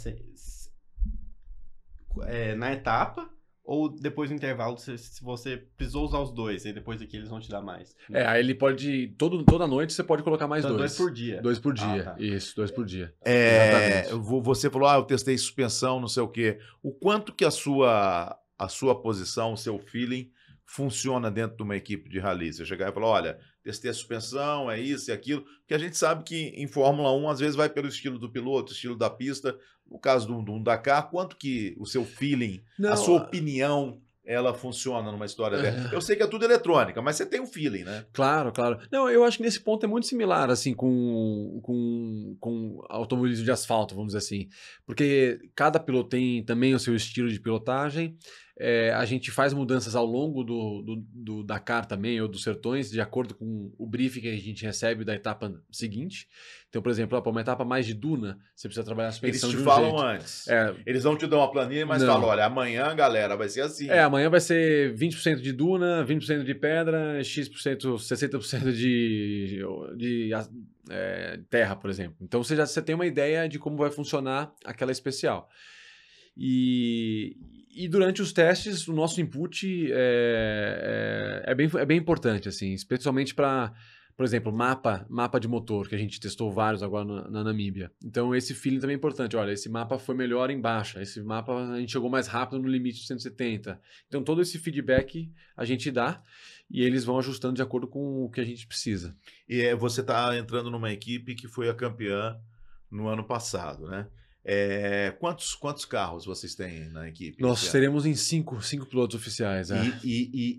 é, na etapa ou depois do intervalo, se, se, você precisou usar os dois, aí depois aqui eles vão te dar mais. Né? É, aí ele pode. Todo, toda noite você pode colocar mais então, dois. Dois por dia. Dois por ah, dia. Ah, tá. Isso, dois por dia. É, você falou, ah, eu testei suspensão, não sei o quê. O quanto que a sua, a sua posição, o seu feeling funciona dentro de uma equipe de rally? Você chegar e falar, olha, testei a suspensão, é isso e é aquilo, porque a gente sabe que em Fórmula 1 às vezes vai pelo estilo do piloto, estilo da pista, no caso do, do Dakar, quanto que o seu feeling, Não, a sua opinião ela funciona numa história dela. Eu sei que é tudo eletrônica, mas você tem um feeling, né? Claro, claro. Não, eu acho que nesse ponto é muito similar, assim, com, com, com automobilismo de asfalto, vamos dizer assim. Porque cada piloto tem também o seu estilo de pilotagem é, a gente faz mudanças ao longo do, do, do Dakar também, ou dos sertões, de acordo com o briefing que a gente recebe da etapa seguinte. Então, por exemplo, para uma etapa mais de duna, você precisa trabalhar a suspensão Eles te um falam jeito. antes. É, Eles não te dão uma planilha, mas não. falam, olha, amanhã, galera, vai ser assim. É, amanhã vai ser 20% de duna, 20% de pedra, X%, 60% de, de é, terra, por exemplo. Então, você já você tem uma ideia de como vai funcionar aquela especial. E, e durante os testes, o nosso input é, é, é bem, é bem importante, assim, especialmente para, por exemplo, mapa, mapa de motor, que a gente testou vários agora na, na, Namíbia. Então, esse feeling também é importante. Olha, esse mapa foi melhor em baixa, esse mapa a gente chegou mais rápido no limite de 170. Então, todo esse feedback a gente dá e eles vão ajustando de acordo com o que a gente precisa. E é, você está entrando numa equipe que foi a campeã no ano passado, né? É, quantos, quantos carros vocês têm na equipe? Nós seremos em cinco, cinco pilotos oficiais. É. E, e, e,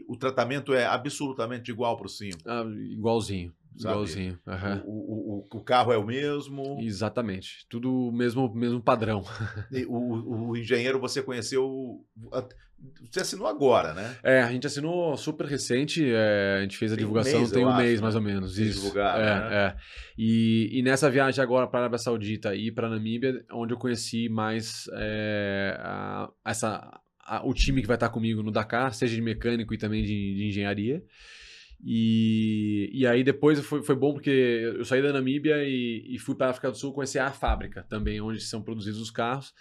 e, o tratamento é absolutamente igual para os cinco? Ah, igualzinho. Igualzinho. Uhum. O, o, o, carro é o mesmo. Exatamente. Tudo o mesmo, mesmo padrão. O, o, engenheiro você conheceu. Você assinou agora, né? É, a gente assinou super recente. É, a gente fez a tem divulgação um mês, tem um acho, mês, mais né? ou menos. isso. Divulgar, é, né? é. E, e, nessa viagem agora para a Arábia Saudita e para a Namíbia, onde eu conheci mais é, a, essa, a, o time que vai estar comigo no Dakar, seja de mecânico e também de, de engenharia. E, e aí depois foi, foi bom porque eu saí da Namíbia e, e fui para a África do Sul conhecer a fábrica também, onde são produzidos os carros.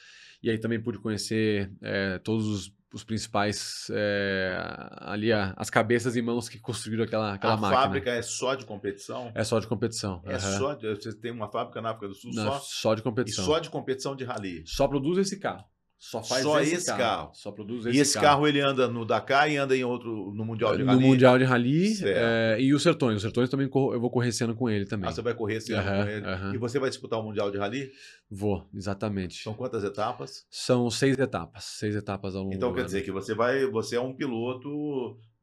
E aí também pude conhecer é, todos os, os principais, é, ali a, as cabeças e mãos que construíram aquela, aquela a máquina. A fábrica é só de competição? É só de competição. É uhum. só de, você tem uma fábrica na África do Sul Não, só? Só de competição. E só de competição de rally? Só produz esse carro. Só faz só esse, esse carro. carro. Só produz esse, e esse carro. carro. ele anda no Dakar e anda em outro no Mundial de Rally. No Mundial de Rally é, e os Sertões. Os Sertões também eu vou correr com ele também. Ah, você vai correr esse ano com ele. E você vai disputar o Mundial de Rally? Vou, exatamente. São quantas etapas? São seis etapas. Seis etapas ao longo Então quer ano. dizer que você vai, você é um piloto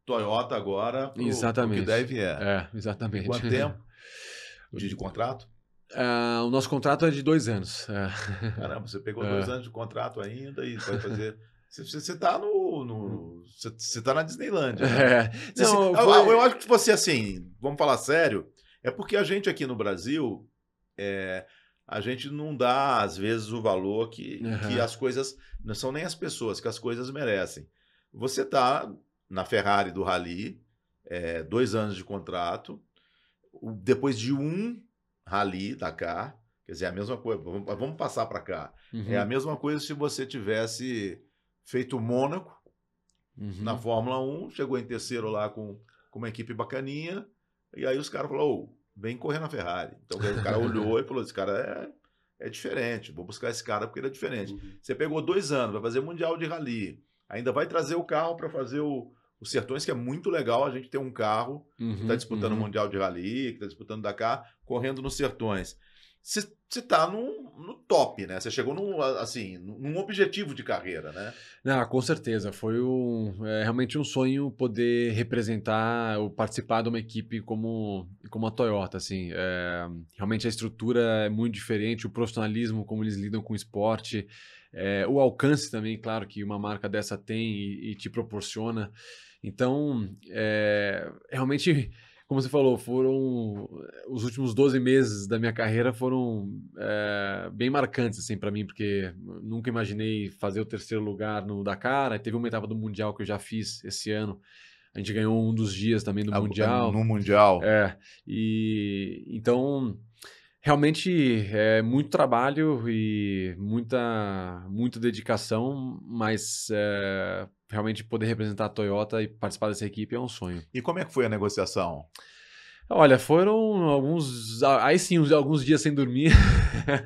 Toyota agora pro, exatamente. Pro que deve é. É, exatamente. Quanto tempo de, de contrato? Uh, o nosso contrato é de dois anos. É. Caramba, você pegou é. dois anos de contrato ainda e vai fazer. Você está no. no você tá na Disneyland. Né? É. foi... eu, eu, acho que você, tipo assim, assim, vamos falar sério, é porque a gente aqui no Brasil. É, a gente não dá, às vezes, o valor que, uhum. que as coisas. Não são nem as pessoas, que as coisas merecem. Você está na Ferrari do Rally, é, dois anos de contrato, depois de um Rally, Dakar. Quer dizer, é a mesma coisa. Vamos passar para cá. Uhum. É a uhum. mesma coisa se você tivesse feito Mônaco uhum. na Fórmula 1, chegou em terceiro lá com, com uma equipe bacaninha, e aí os caras falaram, vem correr na Ferrari. Então o cara olhou e falou, esse cara é, é diferente, vou buscar esse cara porque ele é diferente. Uhum. Você pegou dois anos, vai fazer Mundial de Rally, ainda vai trazer o carro para fazer o, os Sertões, que é muito legal a gente ter um carro tá uhum, que está disputando uhum. o Mundial de Rally, que está disputando Dakar, correndo nos Sertões. Você está no top, né? Você chegou num, assim, num objetivo de carreira, né? Não, com certeza. Foi um, é, realmente um sonho poder representar ou participar de uma equipe como, como a Toyota. Assim. É, realmente a estrutura é muito diferente, o profissionalismo, como eles lidam com o esporte é, o alcance também, claro, que uma marca dessa tem e, e te proporciona. Então, é, realmente, como você falou, foram os últimos 12 meses da minha carreira foram é, bem marcantes assim para mim, porque nunca imaginei fazer o terceiro lugar no Dakar. Teve uma etapa do mundial que eu já fiz esse ano. A gente ganhou um dos dias também do ah, mundial. No mundial. É. E então Realmente é muito trabalho e muita, muita dedicação, mas é, realmente poder representar a Toyota e participar dessa equipe é um sonho. E como é que foi a negociação? Olha, foram alguns. Aí sim, alguns dias sem dormir.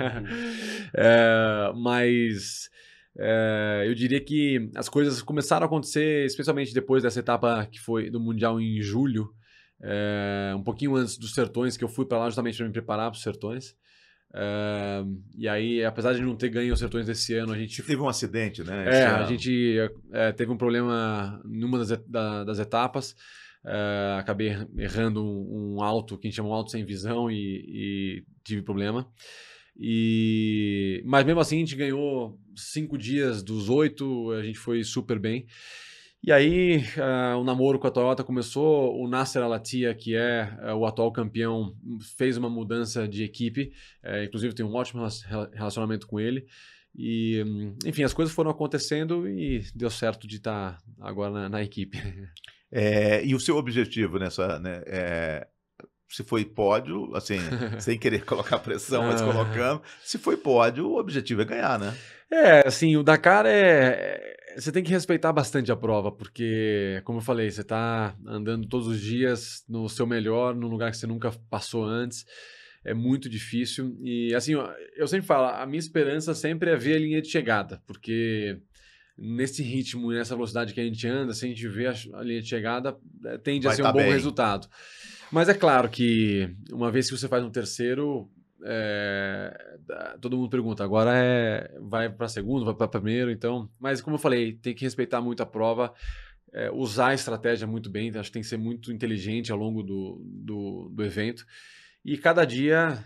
é, mas é, eu diria que as coisas começaram a acontecer, especialmente depois dessa etapa que foi do Mundial em julho é, um pouquinho antes dos Sertões, que eu fui para lá justamente para me preparar para os Sertões. É, e aí, apesar de não ter ganho os Sertões desse ano, a gente. Teve um acidente, né? É, a gente é, teve um problema numa das, da, das etapas. É, acabei er, errando um, um, alto que a gente chama um alto sem visão e, e tive problema. E... Mas mesmo assim, a gente ganhou cinco dias dos oito, a gente foi super bem. E aí uh, o namoro com a Toyota começou, o Nasser Alatia, que é uh, o atual campeão, fez uma mudança de equipe, uh, inclusive tem um ótimo relacionamento com ele. E, enfim, as coisas foram acontecendo e deu certo de estar tá agora na, na equipe. É, e o seu objetivo nessa, né, é se foi pódio, assim, sem querer colocar pressão, mas ah. colocando, se foi pódio, o objetivo é ganhar, né? É, assim, o Dakar é, você tem que respeitar bastante a prova, porque, como eu falei, você está andando todos os dias no seu melhor, num lugar que você nunca passou antes. É muito difícil. E, assim, eu sempre falo, a minha esperança sempre é ver a linha de chegada, porque nesse ritmo, nessa velocidade que a gente anda, se a gente vê a linha de chegada, eh, tende Vai a ser tá um bom bem. resultado. Mas é claro que, uma vez que você faz um terceiro, é, todo mundo pergunta, agora é vai para segundo, vai para primeiro, então. Mas como eu falei, tem que respeitar muito a prova, é, usar a estratégia muito bem, acho que tem que ser muito inteligente ao longo do, do, do evento. E cada dia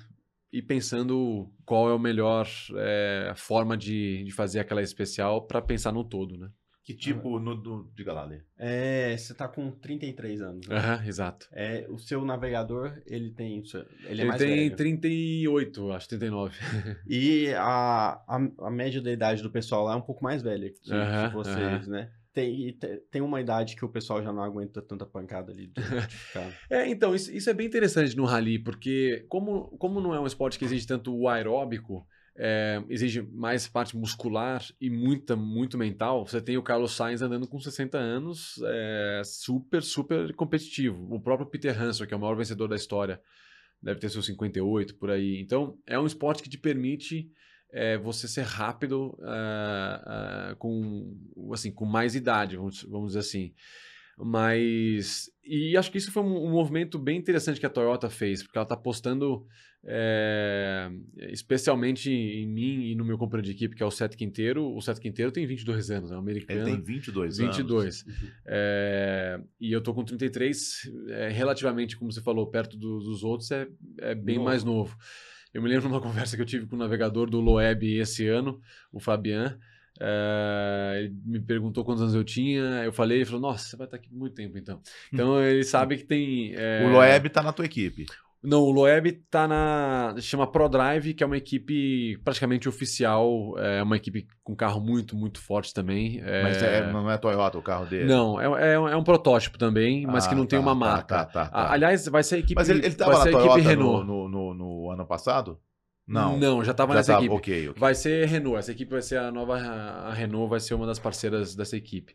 ir pensando qual é a melhor é, forma de, de fazer aquela especial para pensar no todo, né? Que tipo, ah, no, no, diga lá, Lê. É, você tá com 33 anos, né? Aham, exato. É, o seu navegador, ele tem, ele é ele mais tem velho. 38, acho, 39. E a, a, a, média da idade do pessoal lá é um pouco mais velha que, que vocês, né? Tem, tem uma idade que o pessoal já não aguenta tanta pancada ali de é, então, isso, isso é bem interessante no rally, porque como, como não é um esporte que exige tanto o aeróbico, é, exige mais parte muscular e muita, muito mental. Você tem o Carlos Sainz andando com 60 anos, é, super, super competitivo. O próprio Peter Hansen, que é o maior vencedor da história, deve ter seus 58 por aí. Então, é um esporte que te permite é, você ser rápido é, é, com, assim, com mais idade, vamos, vamos dizer assim. Mas. E acho que isso foi um, um movimento bem interessante que a Toyota fez, porque ela está apostando é, especialmente em mim e no meu companheiro de equipe, que é o Seth Quinteiro. O Seth Quinteiro tem 22 anos, é um americano. Ele tem 22, 22. anos. 22. Uhum. É, e eu tô com 33, é, relativamente, como você falou, perto do, dos outros, é, é bem novo. mais novo. Eu me lembro de uma conversa que eu tive com o navegador do Loeb esse ano, o Fabian. É, ele me perguntou quantos anos eu tinha, eu falei, ele falou, nossa, você vai estar aqui por muito tempo então. Então ele sabe que tem. É... O Loeb está na tua equipe. Não, o Loeb tá na. chama ProDrive, que é uma equipe praticamente oficial. É uma equipe com carro muito, muito forte também. É... Mas é, não é Toyota o carro dele? Não, é, é, um, é um protótipo também, mas ah, que não ah, tá, tem uma tá, marca. Tá, tá, tá, Aliás, vai ser a equipe. Mas ele, ele tava na equipe Renault. No, no, no, ano passado? Não. Não, já estava nessa tava, equipe. Okay, okay. Vai ser Renault. Essa equipe vai ser a nova. A Renault vai ser uma das parceiras dessa equipe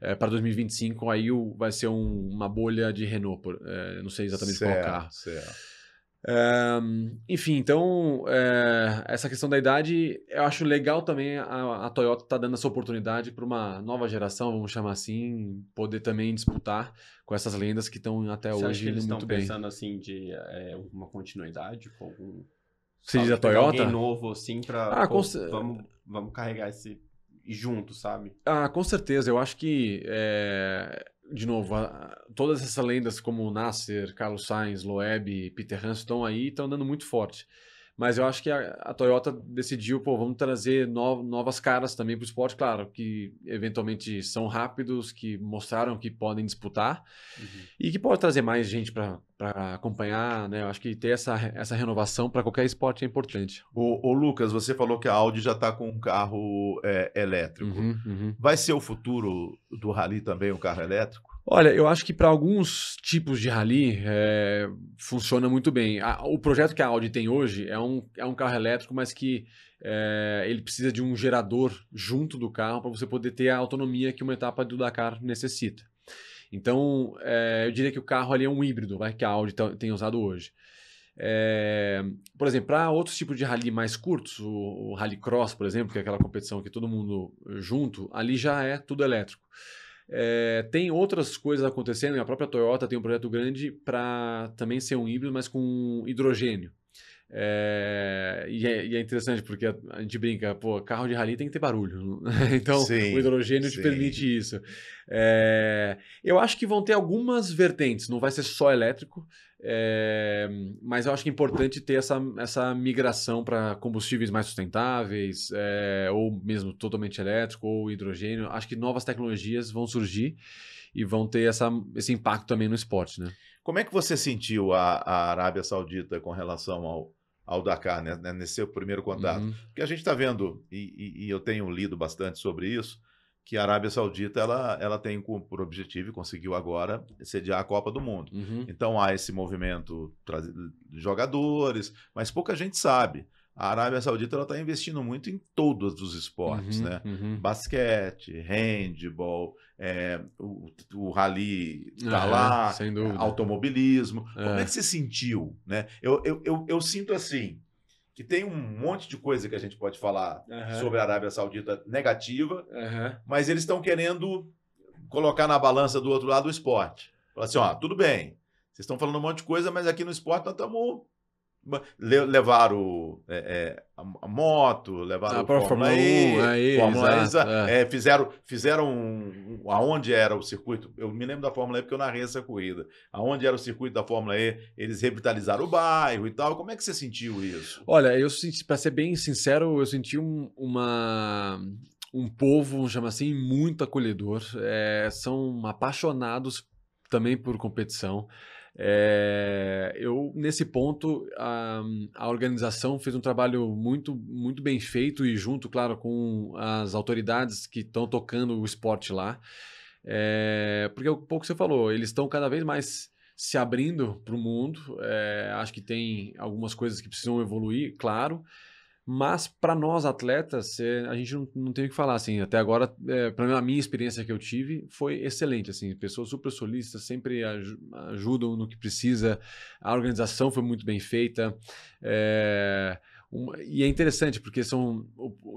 é, para 2025, aí o, vai ser um, uma bolha de Renault. Por, é, não sei exatamente certo, qual carro. Certo. Eh, enfim, então é, essa questão da idade, eu acho legal também a, a Toyota tá dando essa oportunidade para uma nova geração, vamos chamar assim, poder também disputar com essas lendas que estão até Você hoje eles muito bem. Estão pensando assim de é, uma continuidade com algum. Você diz a Toyota? Alguém novo assim para ah, vamos, vamos carregar esse junto, sabe? Ah, com certeza. Eu acho que, é... de novo, a... todas essas lendas como Nasser, Carlos Sainz, Loeb, Peter Hans estão aí e estão andando muito forte. Mas eu acho que a, a Toyota decidiu, pô, vamos trazer no, novas caras também para o esporte, claro, que eventualmente são rápidos, que mostraram que podem disputar uhum. e que pode trazer mais gente para acompanhar, né? Eu acho que ter essa, essa renovação para qualquer esporte é importante. Ô, Lucas, você falou que a Audi já está com um carro é, elétrico. Uhum, uhum. Vai ser o futuro do Rally também um carro elétrico? Olha, eu acho que para alguns tipos de rally é, funciona muito bem. A, o projeto que a Audi tem hoje é um, é um carro elétrico, mas que é, ele precisa de um gerador junto do carro para você poder ter a autonomia que uma etapa do Dakar necessita. Então, é, eu diria que o carro ali é um híbrido, vai, que a Audi tem usado hoje. É, por exemplo, para outros tipos de rally mais curtos, o, o rally cross, por exemplo, que é aquela competição que todo mundo junto, ali já é tudo elétrico. É, tem outras coisas acontecendo, né? a própria Toyota tem um projeto grande para também ser um híbrido, mas com hidrogênio. É, e, é, e, é, interessante porque a, a, gente brinca, pô, carro de rally tem que ter barulho. então, sim, o hidrogênio sim. te permite isso. É, eu acho que vão ter algumas vertentes, não vai ser só elétrico, é, mas eu acho que é importante ter essa, essa migração para combustíveis mais sustentáveis, é, ou mesmo totalmente elétrico, ou hidrogênio. Acho que novas tecnologias vão surgir e vão ter essa, esse impacto também no esporte, né? Como é que você sentiu a, a Arábia Saudita com relação ao, ao Dakar, né, né, nesse seu primeiro contato. Uhum. Porque a gente está vendo, e, e, e, eu tenho lido bastante sobre isso, que a Arábia Saudita ela, ela tem por objetivo, e conseguiu agora, sediar a Copa do Mundo. Uhum. Então há esse movimento de jogadores, mas pouca gente sabe a Arábia Saudita está investindo muito em todos os esportes, uhum, né? Uhum. Basquete, handball, é, o, o rally está é, lá, é, automobilismo. É. Como é que você sentiu? Né? Eu, eu, eu, eu, sinto assim, que tem um monte de coisa que a gente pode falar sobre a Arábia Saudita negativa, mas eles estão querendo colocar na balança do outro lado o esporte. Falar assim, ó, tudo bem, vocês estão falando um monte de coisa, mas aqui no esporte nós estamos levaram é, é, a moto, levaram ah, a Fórmula, Fórmula exato, e é, é. fizeram, fizeram um, um, aonde era o circuito, eu me lembro da Fórmula E porque eu narrei essa corrida, aonde era o circuito da Fórmula E, eles revitalizaram o bairro e tal, como é que você sentiu isso? Olha, eu para ser bem sincero, eu senti um, uma um povo, chama assim, muito acolhedor, é, são apaixonados também por competição, é, eu, nesse ponto, a, a, organização fez um trabalho muito, muito bem feito e junto, claro, com as autoridades que estão tocando o esporte lá. É, porque é o pouco que você falou, eles estão cada vez mais se abrindo para o mundo. É, acho que tem algumas coisas que precisam evoluir, claro. Mas para nós atletas, é, a gente não, não, tem o que falar assim. Até agora, é, para a minha experiência que eu tive, foi excelente. Assim, pessoas super solistas sempre aj ajudam no que precisa. A organização foi muito bem feita. É, um, e é interessante porque são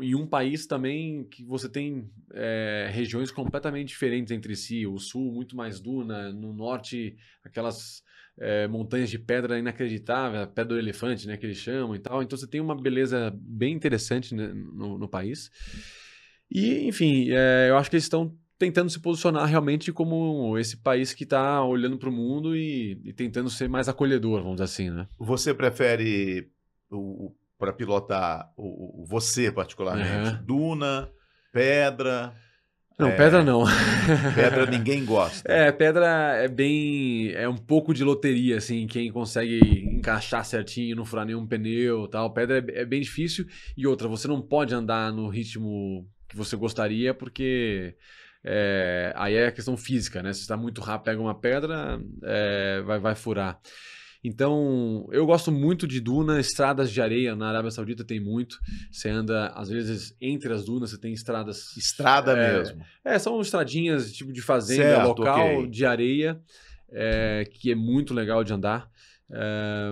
em um país também que você tem é, regiões completamente diferentes entre si. O sul muito mais duna, no norte aquelas é, montanhas de pedra inacreditável, a pedra do elefante, né, que eles chamam e tal. Então você tem uma beleza bem interessante né, no, no, país. E, enfim, é, eu acho que eles estão tentando se posicionar realmente como esse país que está olhando para o mundo e, e, tentando ser mais acolhedor, vamos dizer assim, né? Você prefere para pilotar o, você particularmente, uhum. duna, pedra? Não, é, pedra não. pedra ninguém gosta. É, pedra é bem. É um pouco de loteria, assim, quem consegue encaixar certinho, não furar nenhum pneu tal. Pedra é, é bem difícil. E outra, você não pode andar no ritmo que você gostaria, porque. É, aí é a questão física, né? Se está muito rápido, pega uma pedra, é, vai, vai furar. Então, eu gosto muito de duna, estradas de areia. Na Arábia Saudita tem muito. Você anda, às vezes, entre as dunas, você tem estradas. Estrada é, mesmo. É, são estradinhas tipo de fazenda certo, local okay. de areia, é, que é muito legal de andar. É,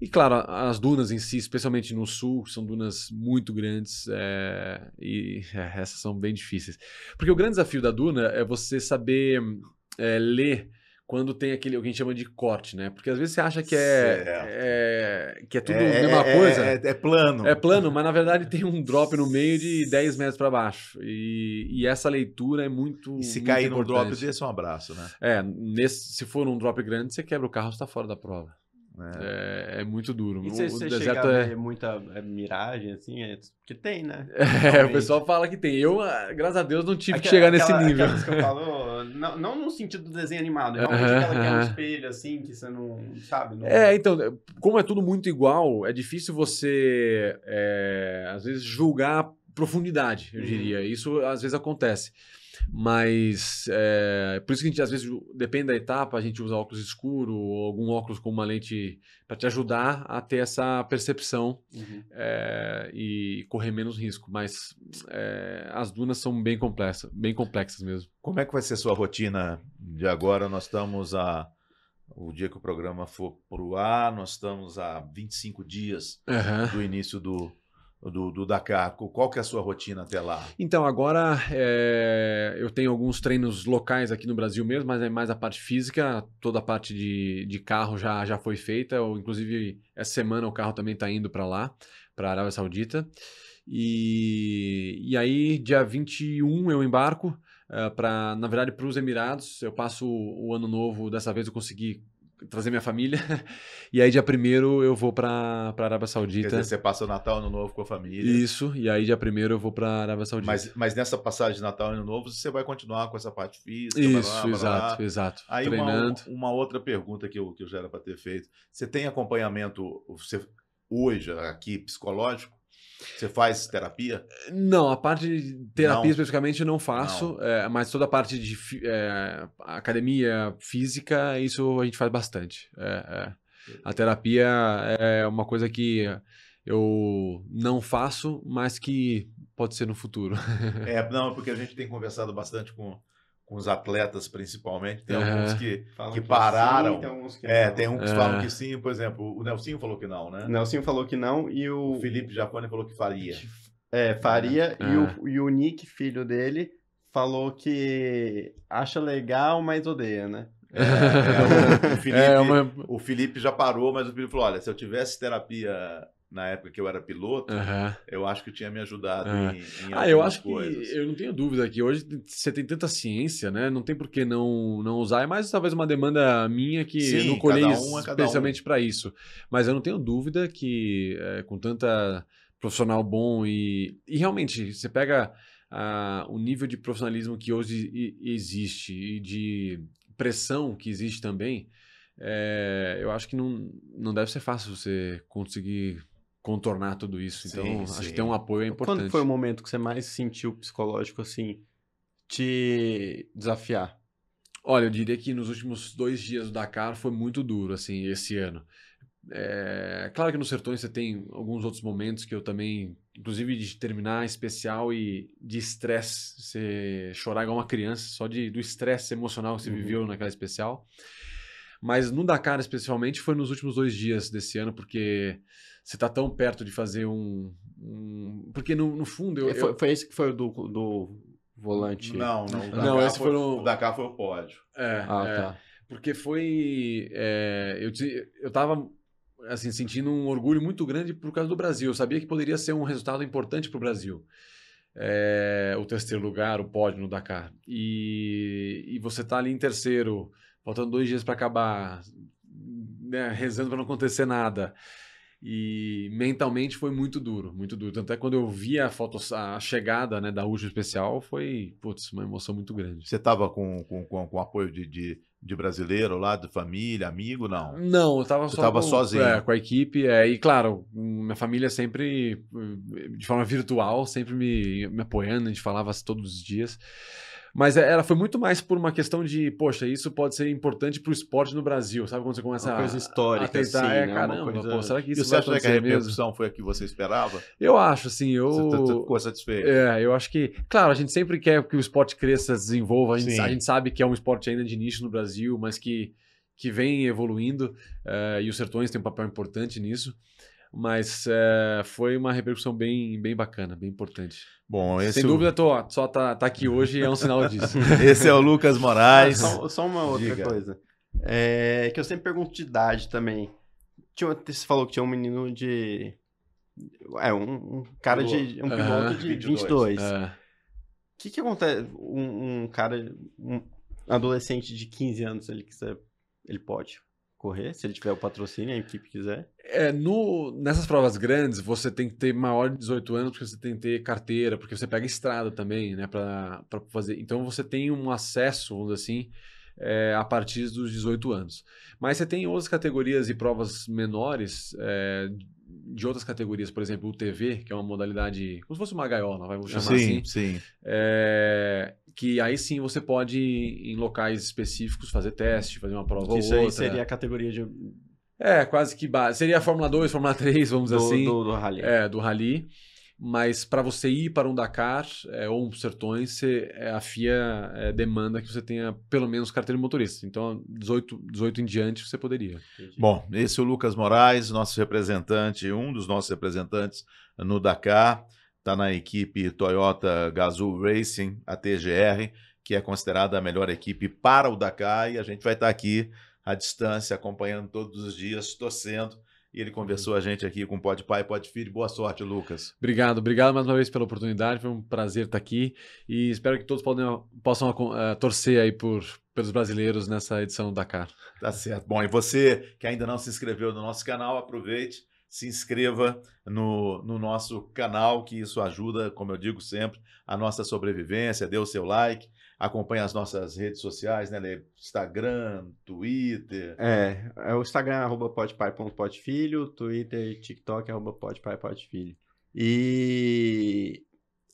e claro, as dunas em si, especialmente no sul, são dunas muito grandes é, e é, essas são bem difíceis. Porque o grande desafio da duna é você saber é, ler quando tem aquele alguém chama de corte, né? Porque às vezes você acha que é, é que é tudo é, a é, mesma é, é coisa. É, plano. É plano, mas na verdade tem um drop no meio de 10 metros para baixo. E, e, essa leitura é muito. E se muito cair importante. num drop desse, um abraço, né? É, nesse, se for um drop grande, você quebra o carro, está fora da prova. É, é, muito duro. E se, o deserto é muita é miragem, assim, é... tem, né? É, o pessoal fala que tem. Eu, ah, graças a Deus, não tive aquela, que chegar nesse aquela, nível. que eu falo, oh, não, não no sentido do desenho animado, realmente uh -huh. que é um espelho, assim, que você não sabe. Não... É, então, como é tudo muito igual, é difícil você, é, às vezes, julgar profundidade, eu diria. Uhum. Isso às vezes acontece. Mas é, por isso que a gente, às vezes, depende da etapa, a gente usa óculos escuro ou algum óculos com uma lente para te ajudar a ter essa percepção uhum. é, e correr menos risco. Mas é, as dunas são bem complexas, bem complexas mesmo. Como é que vai ser a sua rotina de agora? Nós estamos a. O dia que o programa for pro ar, nós estamos a 25 dias uhum. do início do, do, do Dakar? Qual que é a sua rotina até lá? Então, agora é, eu tenho alguns treinos locais aqui no Brasil mesmo, mas é mais a parte física, toda a parte de, de carro já, já foi feita. inclusive, essa semana o carro também está indo para lá, para a Arábia Saudita. E, e aí, dia 21 eu embarco. Uh, eh, para na verdade para os Emirados eu passo o ano novo dessa vez eu consegui trazer minha família. E aí, dia primeiro eu vou para a Arábia Saudita. Quer dizer, você passa o Natal Ano Novo com a família. Isso, e aí, dia primeiro eu vou a Arábia Saudita. Mas, mas nessa passagem de Natal Ano Novo, você vai continuar com essa parte física? Isso, blá, blá, exato, blá. exato. Aí, Treinando. Uma, uma, outra pergunta que eu, que eu já era para ter feito. Você tem acompanhamento, você, hoje, aqui, psicológico? Você faz terapia? Não, a parte de terapia não. especificamente eu não faço, não. É, mas toda a parte de é, academia física, isso a gente faz bastante. É, é, a terapia é uma coisa que eu não faço, mas que pode ser no futuro. é, não, porque a gente tem conversado bastante com com os atletas principalmente. Tem alguns que, falam que pararam. Que sim, tem alguns que é, não. tem uns que falam é. que sim, por exemplo, o Nelsinho falou que não, né? O Nelsinho falou que não e o, o Felipe Japone falou que faria. É, faria é. E, o, é. e o Nick, filho dele, falou que acha legal, mas odeia, né? É, o, Felipe, uma... o Felipe já parou, mas o Felipe falou: olha, se eu tivesse terapia na época que eu era piloto, uhum. eu acho que tinha me ajudado uhum. em, em Ah, eu acho coisas. que eu não tenho dúvida que hoje você tem tanta ciência, né? Não tem por que não, não usar. É mais talvez uma demanda minha que Sim, eu não colhei um é especialmente um. para isso. Mas eu não tenho dúvida que é, com tanta profissional bom e, e realmente você pega a o nível de profissionalismo que hoje existe e de pressão que existe também. É, eu acho que não, não deve ser fácil você conseguir contornar tudo isso. então, sim. acho que ter um apoio é importante. Quando foi o momento que você mais sentiu psicológico, assim, te desafiar? Olha, eu diria que nos últimos dois dias do Dakar foi muito duro, assim, esse ano. É, claro que no Sertões você tem alguns outros momentos que eu também, inclusive de terminar especial e de estresse, você chorar igual uma criança, só de, do estresse emocional que você uhum. viveu naquela especial. Mas no Dakar, especialmente, foi nos últimos dois dias desse ano, porque você tá tão perto de fazer um. um... Porque no, no fundo. Eu, é, foi, eu... foi esse que foi o do, do volante. Não, não. Não, esse foi, foi no... O da foi o pódio. É. Ah, é, tá. Porque foi. É, eu, eu tava assim, sentindo um orgulho muito grande por causa do Brasil. Eu sabia que poderia ser um resultado importante para o Brasil. É, o terceiro lugar, o pódio no Dakar. E, e você está ali em terceiro, faltando dois dias para acabar, né, rezando para não acontecer nada. E mentalmente foi muito duro, muito duro. Tanto é que quando eu vi a foto, a chegada né, da Ujo especial, foi putz, uma emoção muito grande. Você estava com, com, com, com, apoio de, de, de, brasileiro lá, de família, amigo? Não. Não, eu estava só tava com, sozinho. É, com a equipe. É, e claro, minha família sempre, de forma virtual, sempre me, me apoiando, a gente falava todos os dias. Mas é, ela foi muito mais por uma questão de, poxa, isso pode ser importante para o esporte no Brasil, sabe? Quando você começa uma a, coisa histórica, a tentar, assim, é, né? caramba, coisa... pô, será que isso e você vai acha acontecer que a repercussão foi a que você esperava? Eu acho, assim, eu... Você tá ficou satisfeito? É, eu acho que, claro, a gente sempre quer que o esporte cresça, desenvolva, a gente, a gente sabe que é um esporte ainda de nicho no Brasil, mas que, que vem evoluindo, uh, e os Sertões têm um papel importante nisso. Mas é, foi uma repercussão bem, bem bacana, bem importante. Bom, Sem é dúvida, tô, só tá, tá aqui hoje é um sinal disso. esse é o Lucas Moraes. Ah, só, só uma outra Diga. coisa. É, que eu sempre pergunto de idade também. Tinha, você falou que tinha um menino de. É, um, um cara de. Um piloto de 22. O uhum. que, que acontece? Um, um cara. Um adolescente de 15 anos ele que ele pode correr, se ele tiver o patrocínio, a equipe quiser? É, no, nessas provas grandes, você tem que ter maior de 18 anos, porque você tem que ter carteira, porque você pega estrada também, né, para fazer. Então você tem um acesso, vamos dizer assim, é, a partir dos 18 anos. Mas você tem outras categorias e provas menores, é, de outras categorias, por exemplo, o TV, que é uma modalidade, como se fosse uma gaiola, vai chamar sim, assim. Sim, é, que aí sim você pode, em locais específicos, fazer teste, fazer uma prova Isso ou outra. Isso aí seria a categoria de... É, quase que base. Seria a Fórmula 2, Fórmula 3, vamos assim. Do, do, rally. É, do rally. Mas para você ir para um Dakar é, ou um Sertões, você, é, a FIA é, demanda que você tenha pelo menos carteira de motorista. Então, 18, 18 em diante, você poderia. Entendi. Bom, esse é o Lucas Moraes, nosso representante, um dos nossos representantes no Dakar. Está na equipe Toyota Gazoo Racing, a TGR, que é considerada a melhor equipe para o Dakar. E a gente vai estar tá aqui à distância, acompanhando todos os dias, torcendo e ele conversou uhum. a gente aqui com Pode Pai, Pode Filho. Boa sorte, Lucas. Obrigado, obrigado mais uma vez pela oportunidade. Foi um prazer estar aqui e espero que todos podem, possam uh, torcer aí por, pelos brasileiros nessa edição do Dakar. Tá certo. Bom, e você que ainda não se inscreveu no nosso canal, aproveite, se inscreva no, no nosso canal, que isso ajuda, como eu digo sempre, a nossa sobrevivência. Dê o seu like acompanha as nossas redes sociais, né, Instagram, Twitter. É, é o Instagram, arroba podpai.podfilho, Twitter e TikTok, arroba podpai.podfilho. E...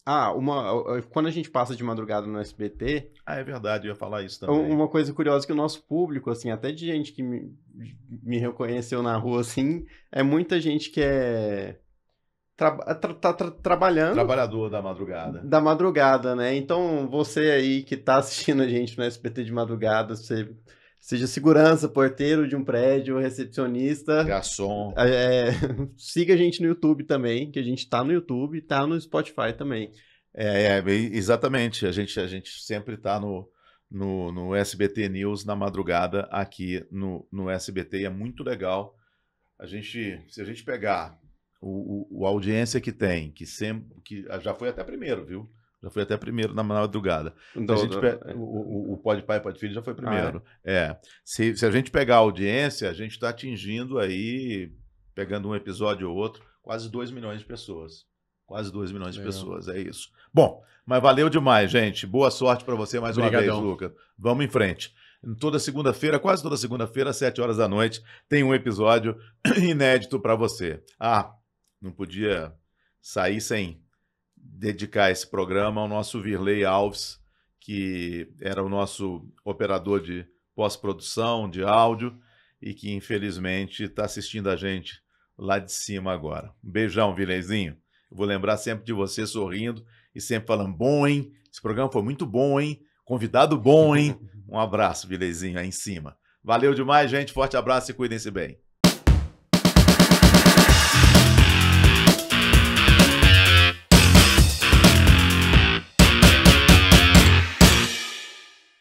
Ah, uma, quando a gente passa de madrugada no SBT... Ah, é verdade, eu ia falar isso também. Uma coisa curiosa é que o nosso público, assim, até de gente que me, me reconheceu na rua, assim, é muita gente que é eh, tra tra tá tra trabalhando. Trabalhador da madrugada. Da madrugada, né? Então, você aí que está assistindo a gente no SBT de madrugada, você, seja segurança, porteiro de um prédio, recepcionista. Garçom. É, siga a gente no YouTube também, que a gente está no YouTube e está no Spotify também. É, é, exatamente. A gente, a gente sempre está no, no, no SBT News na madrugada aqui no, no SBT e é muito legal. A gente, se a gente pegar o, o, a audiência que tem, que sempre. Que ah, já foi até primeiro, viu? Já foi até primeiro na madrugada. então a gente, então, é. o, o, o Pode Pai, Pode Filho já foi ah, primeiro. Ah, é. é. Se, se a gente pegar a audiência, a gente está atingindo aí, pegando um episódio ou outro, quase 2 milhões de pessoas. Quase 2 milhões de pessoas, é isso. Bom, mas valeu demais, gente. Boa sorte para você mais Obrigadão. uma vez, Lucas. Vamos em frente. Toda segunda-feira, quase toda segunda-feira, às 7 horas da noite, tem um episódio inédito para você. Ah, não podia sair sem dedicar esse programa ao nosso Virley Alves, que era o nosso operador de pós-produção, de áudio, e que infelizmente está assistindo a gente lá de cima agora. Um beijão, Virleizinho. vou lembrar sempre de você sorrindo e sempre falando: bom, hein? Esse programa foi muito bom, hein? Convidado bom, hein? Um abraço, Vilezinho, aí em cima. Valeu demais, gente. Forte abraço e cuidem-se bem.